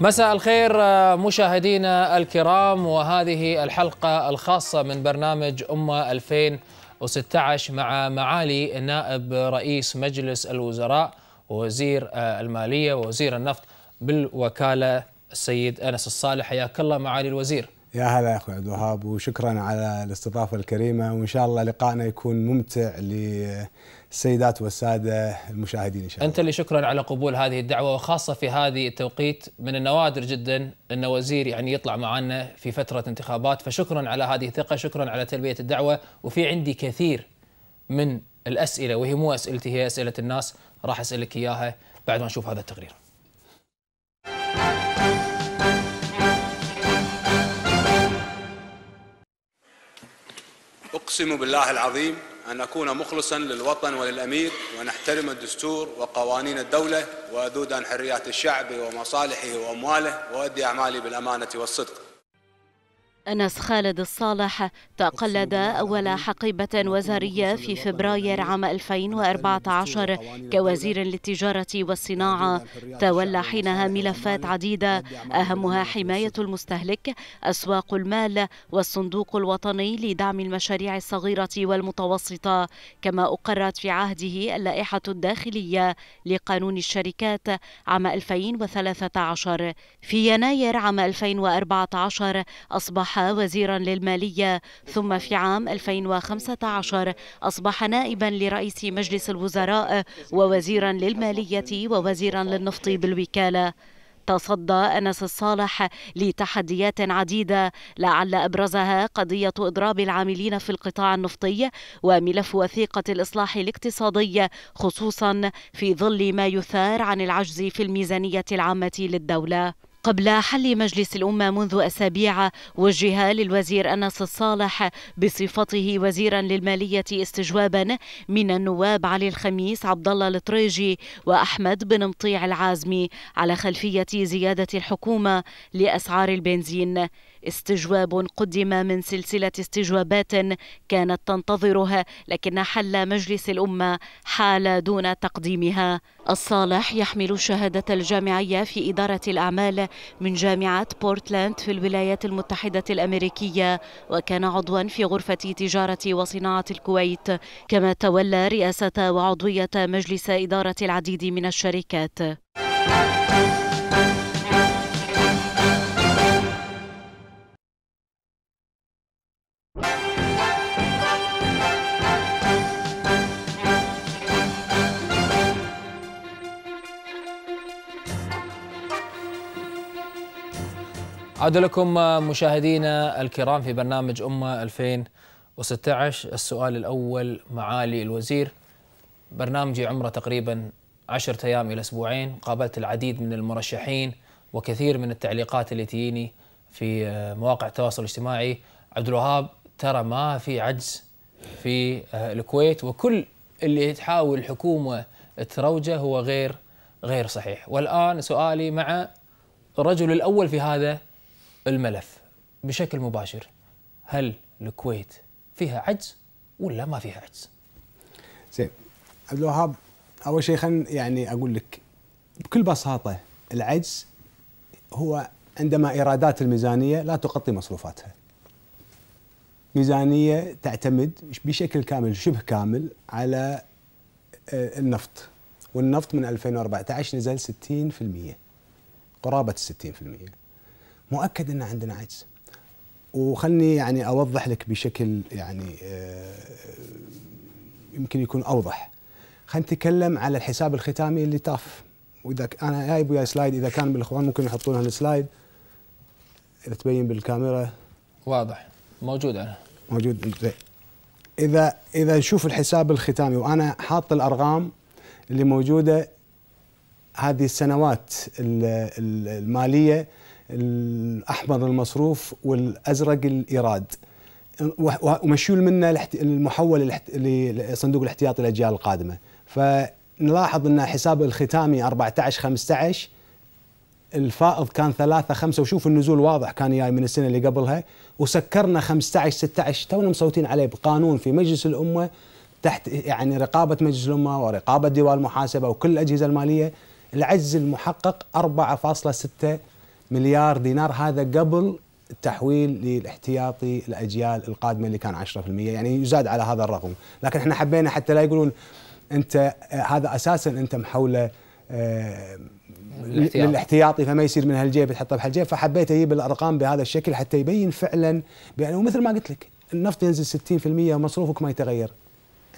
مساء الخير آه، مشاهدينا الكرام وهذه الحلقة الخاصة من برنامج أمة 2016 مع معالي نائب رئيس مجلس الوزراء ووزير آه، المالية ووزير النفط بالوكالة السيد أنس الصالح حياك الله معالي الوزير يا هلا يا اخوي عبد الوهاب وشكرا على الاستضافه الكريمه وان شاء الله لقائنا يكون ممتع السيدات والساده المشاهدين ان شاء الله. انت اللي شكرا على قبول هذه الدعوه وخاصه في هذه التوقيت من النوادر جدا ان وزير يعني يطلع معنا في فتره انتخابات فشكرا على هذه الثقه، شكرا على تلبيه الدعوه وفي عندي كثير من الاسئله وهي مو اسئلتي هي اسئله الناس راح اسالك اياها بعد ما نشوف هذا التقرير. اقسم بالله العظيم أن أكون مخلصا للوطن وللأمير وأن أحترم الدستور وقوانين الدولة وأذود عن حريات الشعب ومصالحه وأمواله وأؤدي أعمالي بالأمانة والصدق أنس خالد الصالح تقلد أول حقيبة وزارية في فبراير عام 2014 كوزير للتجارة والصناعة تولى حينها ملفات عديدة أهمها حماية المستهلك أسواق المال والصندوق الوطني لدعم المشاريع الصغيرة والمتوسطة كما أقرت في عهده اللائحة الداخلية لقانون الشركات عام 2013 في يناير عام 2014 أصبح وزيرا للمالية ثم في عام 2015 أصبح نائبا لرئيس مجلس الوزراء ووزيرا للمالية ووزيرا للنفط بالوكالة تصدى أنس الصالح لتحديات عديدة لعل أبرزها قضية إضراب العاملين في القطاع النفطي وملف وثيقة الإصلاح الاقتصادي خصوصا في ظل ما يثار عن العجز في الميزانية العامة للدولة قبل حل مجلس الأمة منذ أسابيع وجه للوزير أنس الصالح بصفته وزيرا للمالية استجوابا من النواب علي الخميس عبد الله الطريجي وأحمد بن مطيع العازمي على خلفية زيادة الحكومة لأسعار البنزين استجواب قدم من سلسلة استجوابات كانت تنتظرها لكن حل مجلس الأمة حال دون تقديمها الصالح يحمل شهادة الجامعية في إدارة الأعمال من جامعة بورتلاند في الولايات المتحدة الأمريكية وكان عضوا في غرفة تجارة وصناعة الكويت كما تولى رئاسة وعضوية مجلس إدارة العديد من الشركات عاد لكم مشاهدينا الكرام في برنامج أمة 2016 السؤال الأول معالي الوزير برنامجي عمره تقريبا عشرة أيام إلى أسبوعين قابلت العديد من المرشحين وكثير من التعليقات اللي تجيني في مواقع التواصل الاجتماعي عبد الوهاب ترى ما في عجز في آه، الكويت وكل اللي تحاول الحكومة تروجه هو غير غير صحيح والآن سؤالي مع الرجل الأول في هذا الملف بشكل مباشر هل الكويت فيها عجز ولا ما فيها عجز؟ زين عبد الوهاب اول شيء خليني يعني اقول لك بكل بساطه العجز هو عندما ايرادات الميزانيه لا تغطي مصروفاتها. ميزانيه تعتمد بشكل كامل شبه كامل على آه، النفط والنفط من 2014 نزل 60% قرابه 60% مؤكد ان عندنا عجز وخلني يعني اوضح لك بشكل يعني آه، يمكن يكون اوضح خلينا نتكلم على الحساب الختامي اللي طاف واذا انا جايب وياي سلايد اذا كان بالاخوان ممكن يحطون هالسلايد اذا تبين بالكاميرا واضح موجود انا موجود اذا اذا نشوف الحساب الختامي وانا حاط الارقام اللي موجوده هذه السنوات الماليه الاحمر المصروف والازرق الايراد ومشيول منه المحول لصندوق الاحتياطي للاجيال القادمه فنلاحظ ان حساب الختامي 14 15 الفائض كان ثلاثة خمسة وشوف النزول واضح كان جاي من السنة اللي قبلها وسكرنا 15 16 تونا مصوتين عليه بقانون في مجلس الأمة تحت يعني رقابة مجلس الأمة ورقابة ديوان المحاسبة وكل الأجهزة المالية العجز المحقق 4.6 مليار دينار هذا قبل التحويل للاحتياطي الاجيال القادمه اللي كان 10% يعني يزاد على هذا الرقم، لكن احنا حبينا حتى لا يقولون انت آه، هذا اساسا انت محوله آه، للاحتياطي. فما يصير من هالجيب تحطه بهالجيب فحبيت اجيب الارقام بهذا الشكل حتى يبين فعلا بأن ومثل ما قلت لك النفط ينزل 60% ومصروفك ما يتغير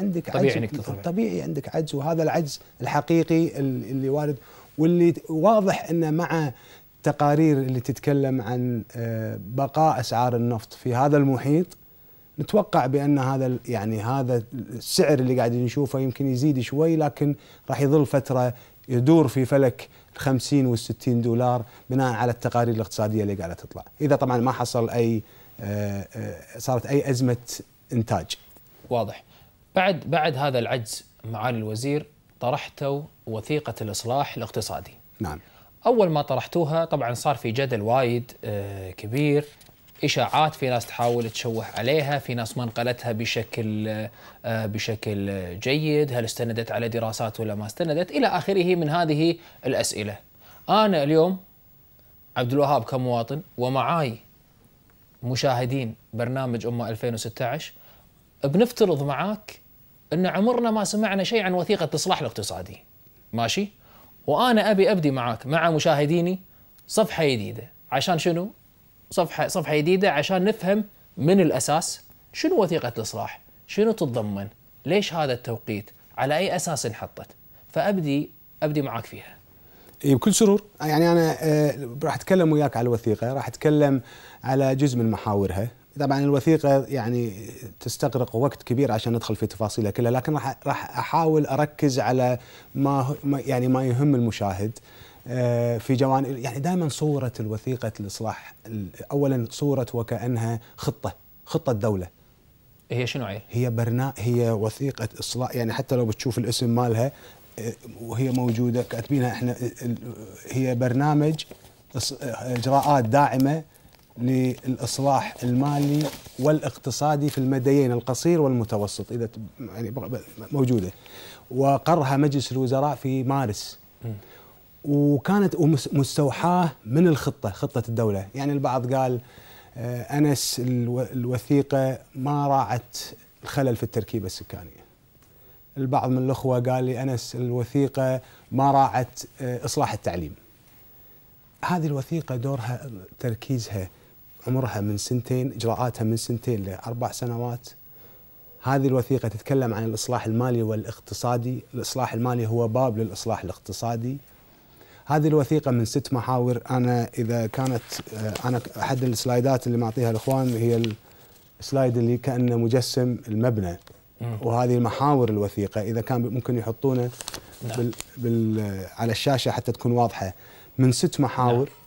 عندك طبيعي عجز انك تطبيعي. طبيعي عندك عجز وهذا العجز الحقيقي اللي وارد واللي واضح انه مع التقارير اللي تتكلم عن آه، بقاء اسعار النفط في هذا المحيط نتوقع بان هذا يعني هذا السعر اللي قاعدين نشوفه يمكن يزيد شوي لكن راح يظل فتره يدور في فلك ال 50 وال 60 دولار بناء على التقارير الاقتصاديه اللي قاعده تطلع، اذا طبعا ما حصل اي آه، آه، صارت اي ازمه انتاج. واضح. بعد بعد هذا العجز معالي الوزير طرحتوا وثيقه الاصلاح الاقتصادي. نعم. اول ما طرحتوها طبعا صار في جدل وايد آه، كبير اشاعات في ناس تحاول تشوه عليها في ناس ما نقلتها بشكل آه، بشكل جيد هل استندت على دراسات ولا ما استندت الى اخره من هذه الاسئله انا اليوم عبد الوهاب كمواطن ومعاي مشاهدين برنامج أمة 2016 بنفترض معاك أن عمرنا ما سمعنا شيء عن وثيقة الإصلاح الاقتصادي ماشي؟ وانا ابي ابدي معاك مع مشاهديني صفحه جديده عشان شنو؟ صفحه صفحه جديده عشان نفهم من الاساس شنو وثيقه الاصلاح؟ شنو تتضمن؟ ليش هذا التوقيت؟ على اي اساس انحطت؟ فابدي ابدي معاك فيها. إيه، بكل سرور يعني انا آه، راح اتكلم وياك على الوثيقه راح اتكلم على جزء من محاورها طبعا الوثيقه يعني تستغرق وقت كبير عشان ندخل في تفاصيلها كلها لكن راح راح احاول اركز على ما يعني ما يهم المشاهد آه، في جوانب يعني دائما صوره الوثيقه الاصلاح اولا صوره وكانها خطه خطه دوله هي شنو هي؟ هي برنا هي وثيقه اصلاح يعني حتى لو بتشوف الاسم مالها آه، وهي موجوده كاتبينها احنا هي برنامج اجراءات داعمه للاصلاح المالي والاقتصادي في المديين القصير والمتوسط اذا يعني موجوده وقرها مجلس الوزراء في مارس وكانت مستوحاه من الخطه خطه الدوله يعني البعض قال آه، انس الوثيقه ما راعت الخلل في التركيبه السكانيه البعض من الاخوه قال لي انس الوثيقه ما راعت آه، اصلاح التعليم هذه الوثيقه دورها تركيزها عمرها من سنتين اجراءاتها من سنتين لاربع سنوات هذه الوثيقه تتكلم عن الاصلاح المالي والاقتصادي، الاصلاح المالي هو باب للاصلاح الاقتصادي. هذه الوثيقه من ست محاور انا اذا كانت آه، انا احد السلايدات اللي معطيها الاخوان هي السلايد اللي كانه مجسم المبنى وهذه محاور الوثيقه اذا كان ممكن يحطونه نعم. بال بال آه، على الشاشه حتى تكون واضحه من ست محاور نعم.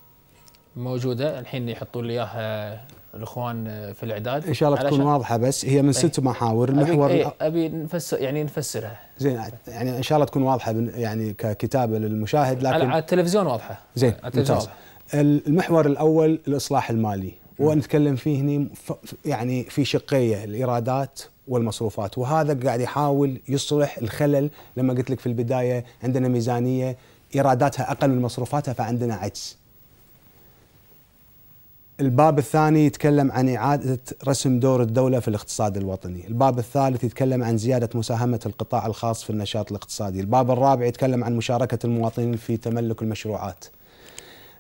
موجوده الحين يحطون لي اياها الاخوان في الاعداد ان شاء الله تكون واضحه بس هي من إيه. ست محاور المحور ابي, إيه، أبي نفسر يعني نفسرها زين يعني ان شاء الله تكون واضحه يعني ككتابه للمشاهد لكن على التلفزيون واضحه زين ممتاز المحور الاول الاصلاح المالي ونتكلم فيه هنا يعني في شقيه الايرادات والمصروفات وهذا قاعد يحاول يصلح الخلل لما قلت لك في البدايه عندنا ميزانيه ايراداتها اقل من مصروفاتها فعندنا عجز الباب الثاني يتكلم عن إعادة رسم دور الدولة في الاقتصاد الوطني الباب الثالث يتكلم عن زيادة مساهمة القطاع الخاص في النشاط الاقتصادي الباب الرابع يتكلم عن مشاركة المواطنين في تملك المشروعات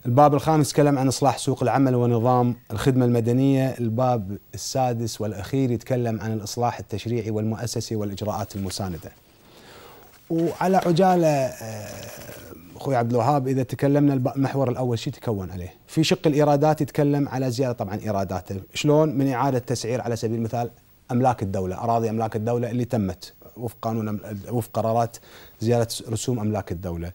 الباب الخامس يتكلم عن إصلاح سوق العمل ونظام الخدمة المدنية الباب السادس والأخير يتكلم عن الإصلاح التشريعي والمؤسسي والإجراءات المساندة وعلى عجالة آه، اخوي عبد الوهاب اذا تكلمنا المحور الاول شو تكون عليه؟ في شق الايرادات يتكلم على زياده طبعا ايراداته، شلون من اعاده تسعير على سبيل المثال املاك الدوله، اراضي املاك الدوله اللي تمت وفق قانون وفق قرارات زياده رسوم املاك الدوله.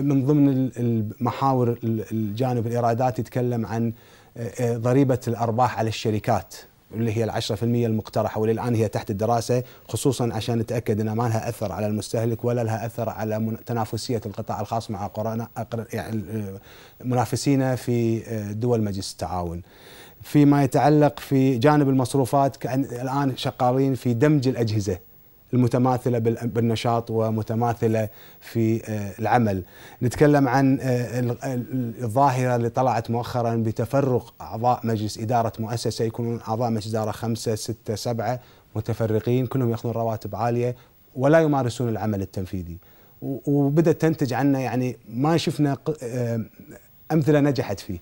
من ضمن المحاور الجانب الايرادات يتكلم عن آه، ضريبه الارباح على الشركات اللي هي العشرة في المية المقترحة والآن هي تحت الدراسة خصوصا عشان نتأكد أن ما لها أثر على المستهلك ولا لها أثر على تنافسية القطاع الخاص مع يعني، آه، منافسينا في آه، دول مجلس التعاون فيما يتعلق في جانب المصروفات الآن شغالين في دمج الأجهزة المتماثله بالنشاط ومتماثله في آه، العمل. نتكلم عن آه، الظاهره اللي طلعت مؤخرا بتفرق اعضاء مجلس اداره مؤسسه يكونون اعضاء مجلس اداره خمسه سته سبعه متفرقين كلهم ياخذون رواتب عاليه ولا يمارسون العمل التنفيذي. وبدات تنتج عنا يعني ما شفنا آه، امثله نجحت فيه.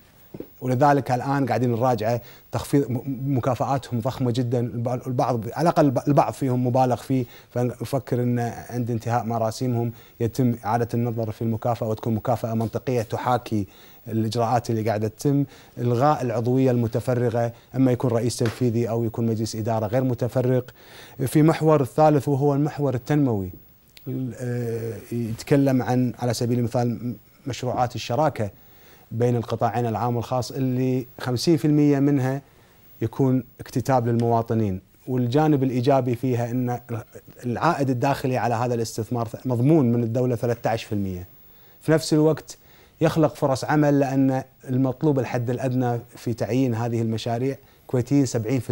ولذلك الان قاعدين نراجعه تخفيض مكافآتهم ضخمه جدا البعض على الاقل البعض فيهم مبالغ فيه فنفكر ان عند انتهاء مراسيمهم يتم اعاده النظر في المكافاه وتكون مكافاه منطقيه تحاكي الاجراءات اللي قاعده تتم، الغاء العضويه المتفرغه اما يكون رئيس تنفيذي او يكون مجلس اداره غير متفرق. في محور الثالث وهو المحور التنموي. آه، يتكلم عن على سبيل المثال مشروعات الشراكه بين القطاعين العام والخاص اللي 50% منها يكون اكتتاب للمواطنين والجانب الايجابي فيها ان العائد الداخلي على هذا الاستثمار مضمون من الدوله 13%. في نفس الوقت يخلق فرص عمل لان المطلوب الحد الادنى في تعيين هذه المشاريع كويتيين 70%.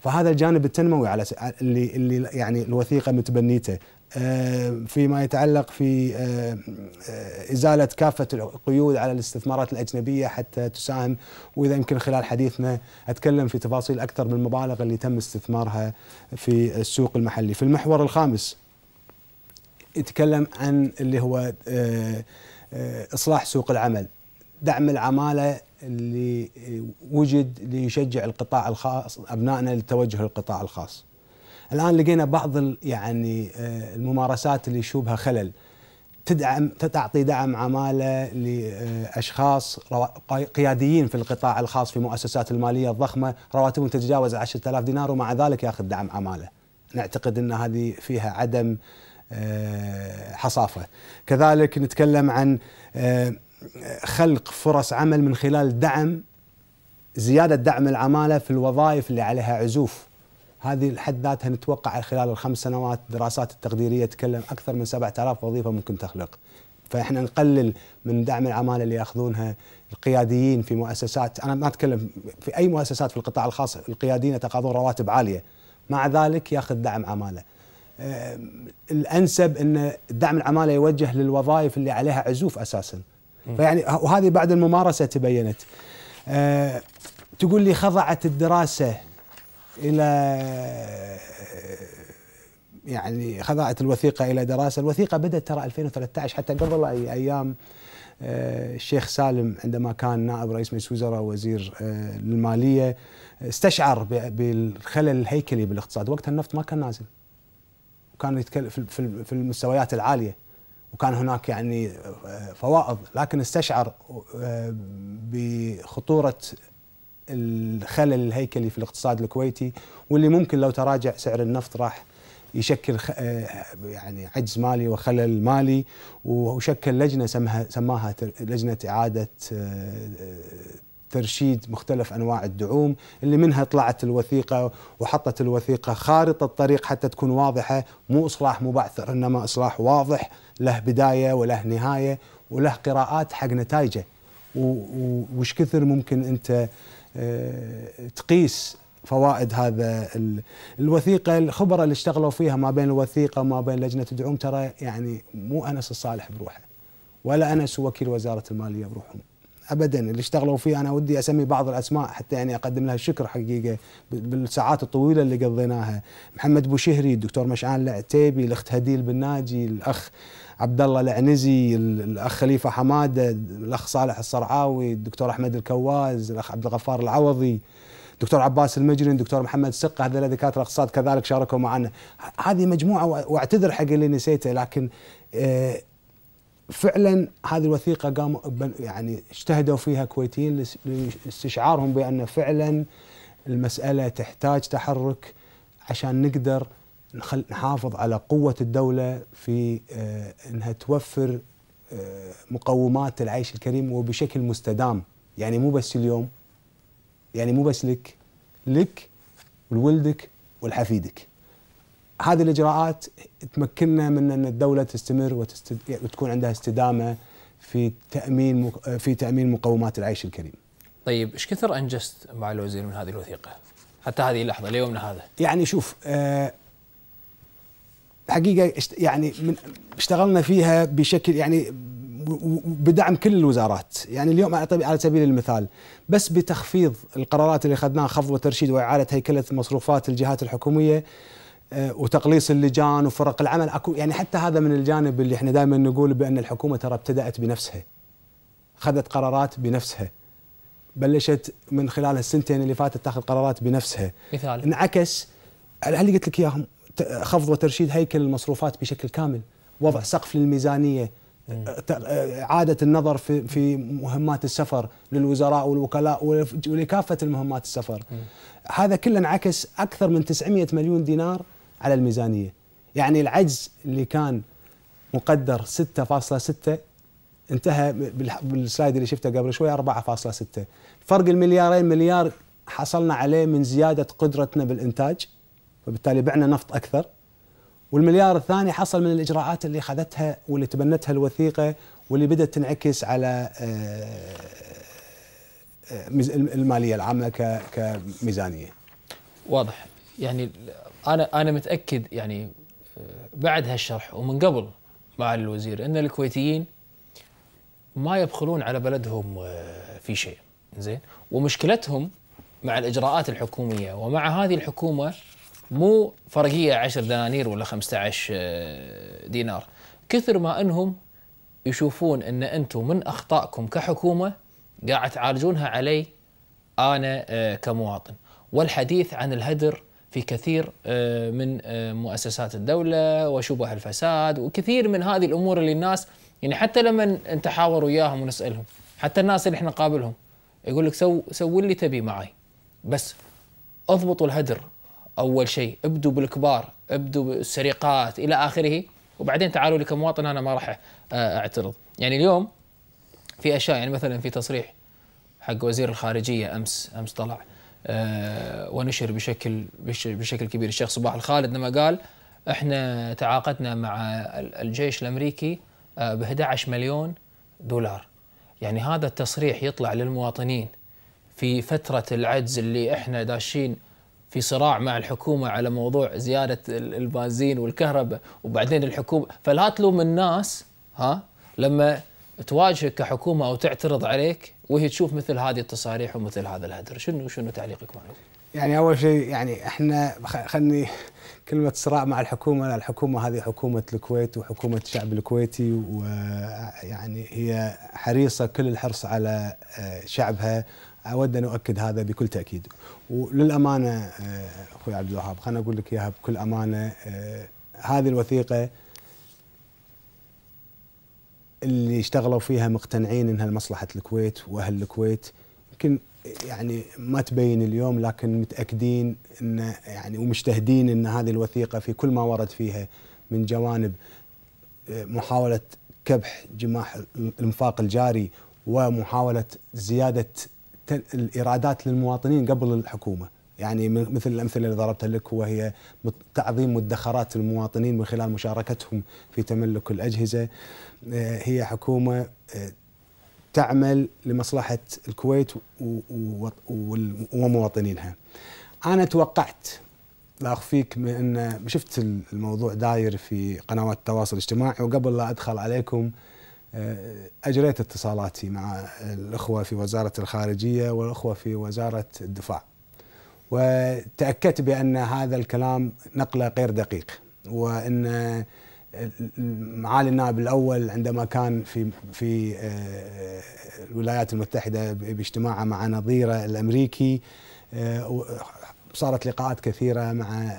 فهذا الجانب التنموي على اللي اللي يعني الوثيقه متبنيته آه، فيما يتعلق في آه، آه، إزالة كافة القيود على الاستثمارات الأجنبية حتى تساهم وإذا يمكن خلال حديثنا أتكلم في تفاصيل أكثر المبالغ اللي تم استثمارها في السوق المحلي في المحور الخامس يتكلم عن اللي هو إصلاح سوق العمل دعم العمالة اللي وجد ليشجع القطاع الخاص أبنائنا للتوجه للقطاع الخاص الان لقينا بعض يعني آه، الممارسات اللي يشوبها خلل تدعم تعطي دعم عماله لاشخاص قياديين في القطاع الخاص في مؤسسات الماليه الضخمه رواتبهم تتجاوز 10000 دينار ومع ذلك ياخذ دعم عماله. نعتقد ان هذه فيها عدم آه، حصافه. كذلك نتكلم عن آه، خلق فرص عمل من خلال دعم زياده دعم العماله في الوظائف اللي عليها عزوف هذه الحد ذاتها نتوقع خلال الخمس سنوات دراسات التقديريه تتكلم اكثر من 7000 وظيفه ممكن تخلق فاحنا نقلل من دعم العماله اللي ياخذونها القياديين في مؤسسات انا ما اتكلم في اي مؤسسات في القطاع الخاص القياديين يتقاضون رواتب عاليه مع ذلك ياخذ دعم عماله آه، الانسب ان دعم العماله يوجه للوظائف اللي عليها عزوف اساسا فيعني وهذه بعد الممارسه تبينت آه، تقول لي خضعت الدراسه الى يعني خضعت الوثيقه الى دراسه، الوثيقه بدات ترى 2013 حتى قبل ايام آه، الشيخ سالم عندما كان نائب رئيس مجلس وزراء وزير آه، الماليه استشعر بالخلل الهيكلي بالاقتصاد، وقتها النفط ما كان نازل. وكان يتكلم في المستويات العاليه. وكان هناك يعني آه، فوائض لكن استشعر بخطوره الخلل الهيكلي في الاقتصاد الكويتي واللي ممكن لو تراجع سعر النفط راح يشكل آه، يعني عجز مالي وخلل مالي وشكل لجنه سمها سماها لجنه اعاده آه، آه، ترشيد مختلف انواع الدعوم اللي منها طلعت الوثيقه وحطت الوثيقه خارطه الطريق حتى تكون واضحه مو اصلاح مبعثر انما اصلاح واضح له بدايه وله نهايه وله قراءات حق نتائجه وش كثر ممكن انت تقيس فوائد هذا الوثيقه الخبره اللي اشتغلوا فيها ما بين الوثيقه ما بين لجنه الدعوم ترى يعني مو انس الصالح بروحه ولا انس وكيل وزاره الماليه بروحهم ابدا اللي اشتغلوا فيه انا ودي اسمي بعض الاسماء حتى يعني اقدم لها الشكر حقيقه بالساعات الطويله اللي قضيناها محمد بوشهري الدكتور مشعان العتيبي الاخت هديل بن ناجي الاخ عبد الله العنزي الاخ خليفه حماده الاخ صالح الصرعاوي الدكتور احمد الكواز الاخ عبد الغفار العوضي دكتور عباس المجرن دكتور محمد سقه هذا دكاتره اقتصاد كذلك شاركوا معنا هذه مجموعه واعتذر حق اللي نسيته لكن آه، فعلا هذه الوثيقه قاموا يعني اجتهدوا فيها الكويتيين لاستشعارهم بان فعلا المساله تحتاج تحرك عشان نقدر نخل نحافظ على قوة الدولة في آه، أنها توفر آه، مقومات العيش الكريم وبشكل مستدام يعني مو بس اليوم يعني مو بس لك لك ولولدك ولحفيدك هذه الإجراءات تمكننا من أن الدولة تستمر وتكون عندها استدامة في تأمين في تأمين مقومات العيش الكريم طيب ايش كثر انجزت مع الوزير من هذه الوثيقه؟ حتى هذه اللحظه ليومنا هذا. يعني شوف آه حقيقه يعني من اشتغلنا فيها بشكل يعني بدعم كل الوزارات يعني اليوم على سبيل المثال بس بتخفيض القرارات اللي اخذناها خفض وترشيد واعاده هيكله مصروفات الجهات الحكوميه آه، وتقليص اللجان وفرق العمل اكو يعني حتى هذا من الجانب اللي احنا دائما نقول بان الحكومه ترى ابتدات بنفسها خذت قرارات بنفسها بلشت من خلال السنتين اللي فاتت تاخذ قرارات بنفسها مثال انعكس هل قلت لك اياهم خفض وترشيد هيكل المصروفات بشكل كامل وضع سقف للميزانيه إعادة النظر في في مهمات السفر للوزراء والوكلاء ولكافة المهمات السفر هذا كله انعكس أكثر من 900 مليون دينار على الميزانية يعني العجز اللي كان مقدر 6.6 انتهى بالسلايد اللي شفته قبل شوي 4.6 فرق المليارين مليار حصلنا عليه من زيادة قدرتنا بالإنتاج فبالتالي بعنا نفط اكثر والمليار الثاني حصل من الاجراءات اللي اخذتها واللي تبنتها الوثيقه واللي بدات تنعكس على آه، آه، الماليه العامه كميزانيه. واضح يعني انا انا متاكد يعني آه، بعد هالشرح ومن قبل مع الوزير ان الكويتيين ما يبخلون على بلدهم في شيء زين ومشكلتهم مع الاجراءات الحكوميه ومع هذه الحكومه مو فرقيه 10 دنانير ولا 15 آه، دينار كثر ما انهم يشوفون ان انتم من اخطائكم كحكومه قاعد تعالجونها علي انا آه، كمواطن والحديث عن الهدر في كثير آه، من مؤسسات الدوله وشبه الفساد وكثير من هذه الامور اللي الناس يعني حتى لما نتحاور وياهم ونسالهم حتى الناس اللي احنا نقابلهم يقول لك سو سوي اللي تبي معي بس اضبطوا الهدر اول شيء ابدوا بالكبار ابدوا بالسرقات الى اخره وبعدين تعالوا لي كمواطن انا ما راح آه، اعترض يعني اليوم في اشياء يعني مثلا في تصريح حق وزير الخارجيه امس امس طلع أه ونشر بشكل بشكل كبير الشيخ صباح الخالد لما قال احنا تعاقدنا مع الجيش الامريكي آه، ب 11 مليون دولار يعني هذا التصريح يطلع للمواطنين في فتره العجز اللي احنا داشين في صراع مع الحكومه على موضوع زياده البنزين والكهرباء وبعدين الحكومه فلا تلوم الناس ها لما تواجهك كحكومه او تعترض عليك وهي تشوف مثل هذه التصاريح ومثل هذا الهدر شنو شنو تعليقك معي؟ يعني اول شيء يعني احنا خلني كلمه صراع مع الحكومه الحكومه هذه حكومه الكويت وحكومه الشعب الكويتي ويعني هي حريصه كل الحرص على آه، شعبها اود ان اؤكد هذا بكل تاكيد وللامانه آه، اخوي عبد الوهاب خليني اقول لك اياها بكل امانه آه، هذه الوثيقه اللي اشتغلوا فيها مقتنعين انها لمصلحه الكويت واهل الكويت يمكن يعني ما تبين اليوم لكن متاكدين ان يعني ومجتهدين ان هذه الوثيقه في كل ما ورد فيها من جوانب آه، محاوله كبح جماح الانفاق الجاري ومحاوله زياده الايرادات للمواطنين قبل الحكومه يعني مثل الامثله اللي ضربتها لك وهي تعظيم مدخرات المواطنين من خلال مشاركتهم في تملك الاجهزه آه، هي حكومه آه، تعمل لمصلحه الكويت ومواطنينها. انا توقعت لا اخفيك ان شفت الموضوع داير في قنوات التواصل الاجتماعي وقبل لا ادخل عليكم آه، اجريت اتصالاتي مع الاخوه في وزاره الخارجيه والاخوه في وزاره الدفاع. وتاكدت بان هذا الكلام نقله غير دقيق وان معالي النائب الاول عندما كان في في آه، الولايات المتحده باجتماعه مع نظيره الامريكي آه، صارت لقاءات كثيرة مع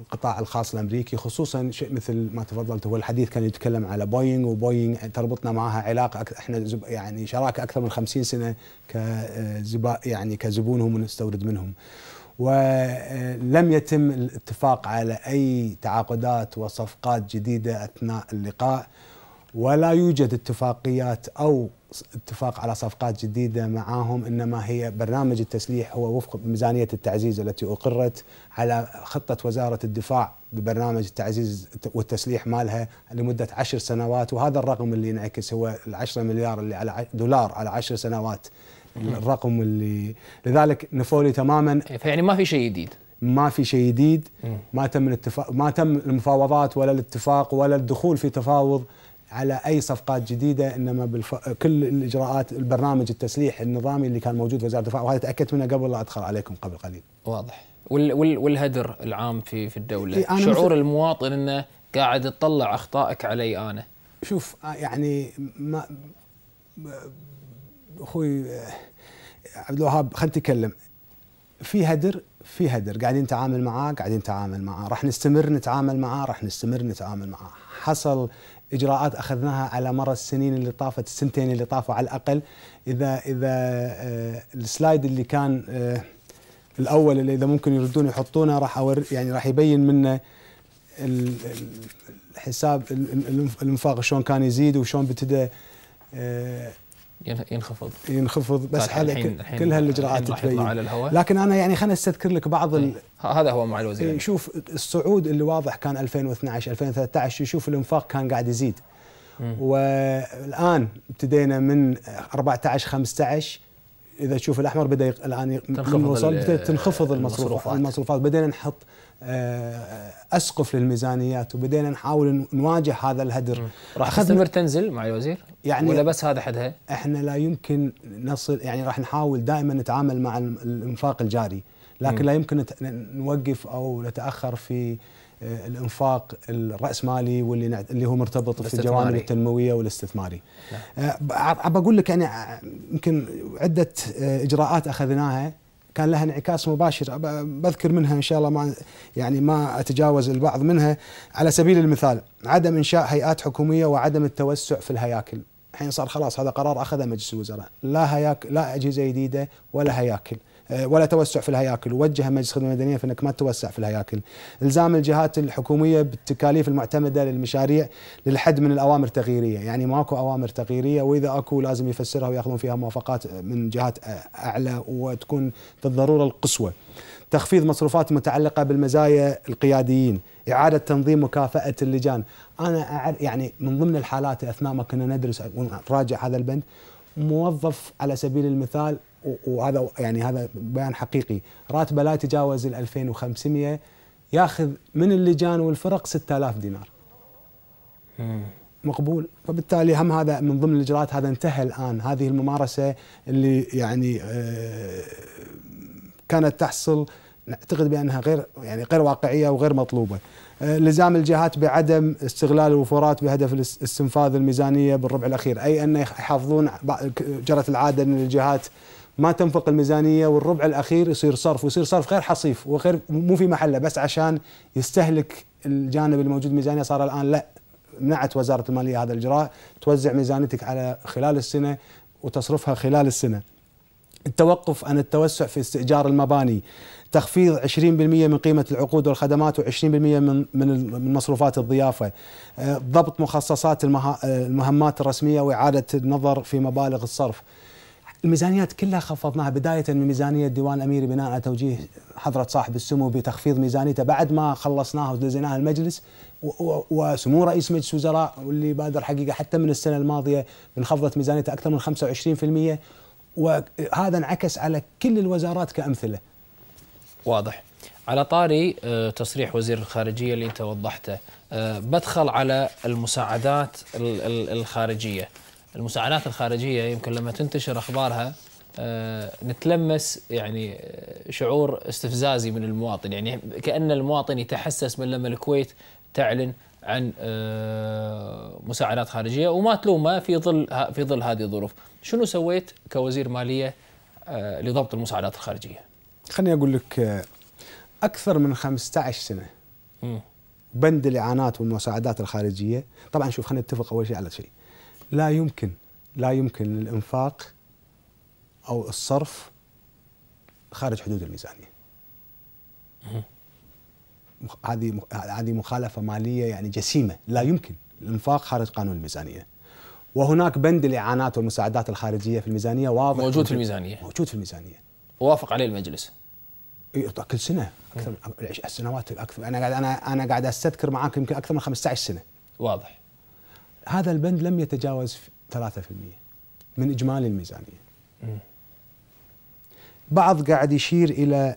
القطاع الخاص الأمريكي خصوصا شيء مثل ما تفضلت هو الحديث كان يتكلم على بوينغ وبوينغ تربطنا معها علاقة احنا يعني شراكة أكثر من خمسين سنة كزبا آه، يعني كزبونهم ونستورد منهم ولم يتم الاتفاق على أي تعاقدات وصفقات جديدة أثناء اللقاء ولا يوجد اتفاقيات او اتفاق على صفقات جديده معاهم انما هي برنامج التسليح هو وفق ميزانيه التعزيز التي اقرت على خطه وزاره الدفاع ببرنامج التعزيز والتسليح مالها لمده عشر سنوات وهذا الرقم اللي ينعكس هو ال مليار اللي على دولار على عشر سنوات الرقم اللي لذلك نفولي تماما فيعني ما في شيء جديد ما في شيء جديد ما تم الاتفاق ما تم المفاوضات ولا الاتفاق ولا الدخول في تفاوض على اي صفقات جديده انما بالف... كل الاجراءات البرنامج التسليح النظامي اللي كان موجود في وزاره الدفاع وهذا تاكدت منه قبل لا ادخل عليكم قبل قليل. واضح وال... وال... والهدر العام في في الدوله إيه، شعور مثل... المواطن انه قاعد تطلع اخطائك علي انا. شوف آه، يعني ما اخوي آه، عبد الوهاب خلينا نتكلم في هدر في هدر قاعدين نتعامل معاه قاعدين نتعامل معاه راح نستمر نتعامل معاه راح نستمر نتعامل معاه حصل اجراءات اخذناها على مر السنين اللي طافت السنتين اللي طافوا على الاقل اذا اذا آه، السلايد اللي كان آه، الاول اللي اذا ممكن يردون يحطونه راح أور يعني راح يبين منه الحساب الانفاق شلون كان يزيد وشلون ابتدى آه، ينخفض ينخفض بس حالة كل هالاجراءات تبين على الهواء لكن انا يعني خليني استذكر لك بعض ال... إيه. هذا هو مع الوزير إيه، شوف الصعود اللي واضح كان 2012 2013 شوف الانفاق كان قاعد يزيد والان ابتدينا من 14 15 اذا تشوف الاحمر بدا الان يعني تنخفض تنخفض المصروفات المصروفات بدينا نحط آه، اسقف للميزانيات وبدينا نحاول نواجه هذا الهدر راح تستمر تنزل مع الوزير يعني ولا بس هذا حدها احنا لا يمكن نصل يعني راح نحاول دائما نتعامل مع الانفاق الجاري لكن م. لا يمكن نوقف او نتاخر في آه، الانفاق الراسمالي واللي اللي هو مرتبط في الجوانب التنمويه والاستثماري. أه بقول لك يعني آه، يمكن عده آه، اجراءات اخذناها كان لها انعكاس مباشر بذكر منها ان شاء الله ما يعني ما اتجاوز البعض منها على سبيل المثال عدم انشاء هيئات حكوميه وعدم التوسع في الهياكل الحين صار خلاص هذا قرار اخذه مجلس الوزراء لا هياك لا اجهزه جديده ولا هياكل آه، ولا توسع في الهياكل ووجه مجلس الخدمه المدنيه في انك ما تتوسع في الهياكل الزام الجهات الحكوميه بالتكاليف المعتمده للمشاريع للحد من الاوامر التغييريه يعني ماكو اوامر تغييريه واذا اكو لازم يفسرها وياخذون فيها موافقات من جهات اعلى وتكون بالضروره القصوى تخفيض مصروفات متعلقه بالمزايا القياديين إعادة تنظيم مكافأة اللجان أنا أعرف يعني من ضمن الحالات أثناء ما كنا ندرس ونراجع هذا البند موظف على سبيل المثال وهذا يعني هذا بيان حقيقي راتبه لا يتجاوز ال 2500 ياخذ من اللجان والفرق 6000 دينار مقبول فبالتالي هم هذا من ضمن الاجراءات هذا انتهى الان هذه الممارسه اللي يعني آه، كانت تحصل نعتقد بانها غير يعني غير واقعيه وغير مطلوبه. آه، لزام الجهات بعدم استغلال الوفورات بهدف استنفاذ الميزانيه بالربع الاخير، اي ان يحافظون جرت العاده ان الجهات ما تنفق الميزانيه والربع الاخير يصير صرف ويصير صرف غير حصيف وغير مو في محله بس عشان يستهلك الجانب الموجود ميزانيه صار الان لا منعت وزاره الماليه هذا الاجراء توزع ميزانيتك على خلال السنه وتصرفها خلال السنه. التوقف عن التوسع في استئجار المباني تخفيض 20% من قيمة العقود والخدمات و20% من من مصروفات الضيافة آه، ضبط مخصصات آه، المهمات الرسمية وإعادة النظر في مبالغ الصرف الميزانيات كلها خفضناها بدايه من ميزانيه ديوان الأميري بناء على توجيه حضره صاحب السمو بتخفيض ميزانيته بعد ما خلصناها ودزيناها المجلس وسمو رئيس مجلس وزراء واللي بادر حقيقه حتى من السنه الماضيه من خفضت ميزانيته اكثر من 25% وهذا انعكس على كل الوزارات كامثله. واضح. على طاري آه، تصريح وزير الخارجيه اللي انت وضحته بدخل آه، على المساعدات الخارجيه المساعدات الخارجيه يمكن لما تنتشر اخبارها آه، نتلمس يعني آه، شعور استفزازي من المواطن يعني كأن المواطن يتحسس من لما الكويت تعلن عن آه، مساعدات خارجية وما تلومه في ظل في ظل هذه الظروف شنو سويت كوزير مالية لضبط المساعدات الخارجية خليني أقول لك أكثر من 15 سنة بند الإعانات والمساعدات الخارجية طبعا شوف خلينا نتفق أول شيء على شيء لا يمكن لا يمكن الانفاق او الصرف خارج حدود الميزانيه. هذه هذه مخالفه ماليه يعني جسيمه، لا يمكن الانفاق خارج قانون الميزانيه. وهناك بند الاعانات والمساعدات الخارجيه في الميزانيه واضح موجود في الميزانيه موجود في الميزانيه وافق عليه المجلس إيه، كل سنه اكثر من السنوات اكثر انا قاعد انا انا قاعد استذكر معاك يمكن اكثر من 15 سنه واضح هذا البند لم يتجاوز 3% من اجمالي الميزانيه. بعض قاعد يشير الى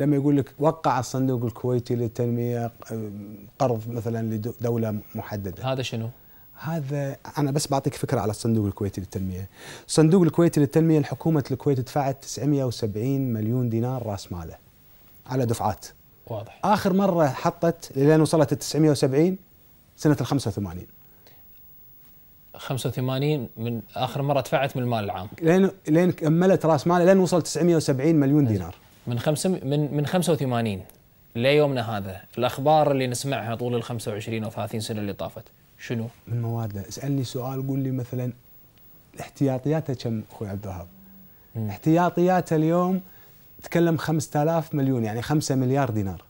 لما يقول لك وقع الصندوق الكويتي للتنميه قرض مثلا لدوله محدده. هذا شنو؟ هذا انا بس بعطيك فكره على الصندوق الكويتي للتنميه. الصندوق الكويتي للتنميه حكومه الكويت دفعت 970 مليون دينار راس ماله على دفعات. واضح. اخر مره حطت لين وصلت ال 970 سنه ال 85. 85 من اخر مره دفعت من المال العام لين لين كملت راس ماله لين وصل 970 مليون نعم. دينار من خمس من من 85 ليومنا هذا الاخبار اللي نسمعها طول ال 25 او 30 سنه اللي طافت شنو؟ من موارده اسالني سؤال قول لي مثلا احتياطياته كم اخوي عبد الوهاب؟ احتياطياته اليوم تكلم 5000 مليون يعني 5 مليار دينار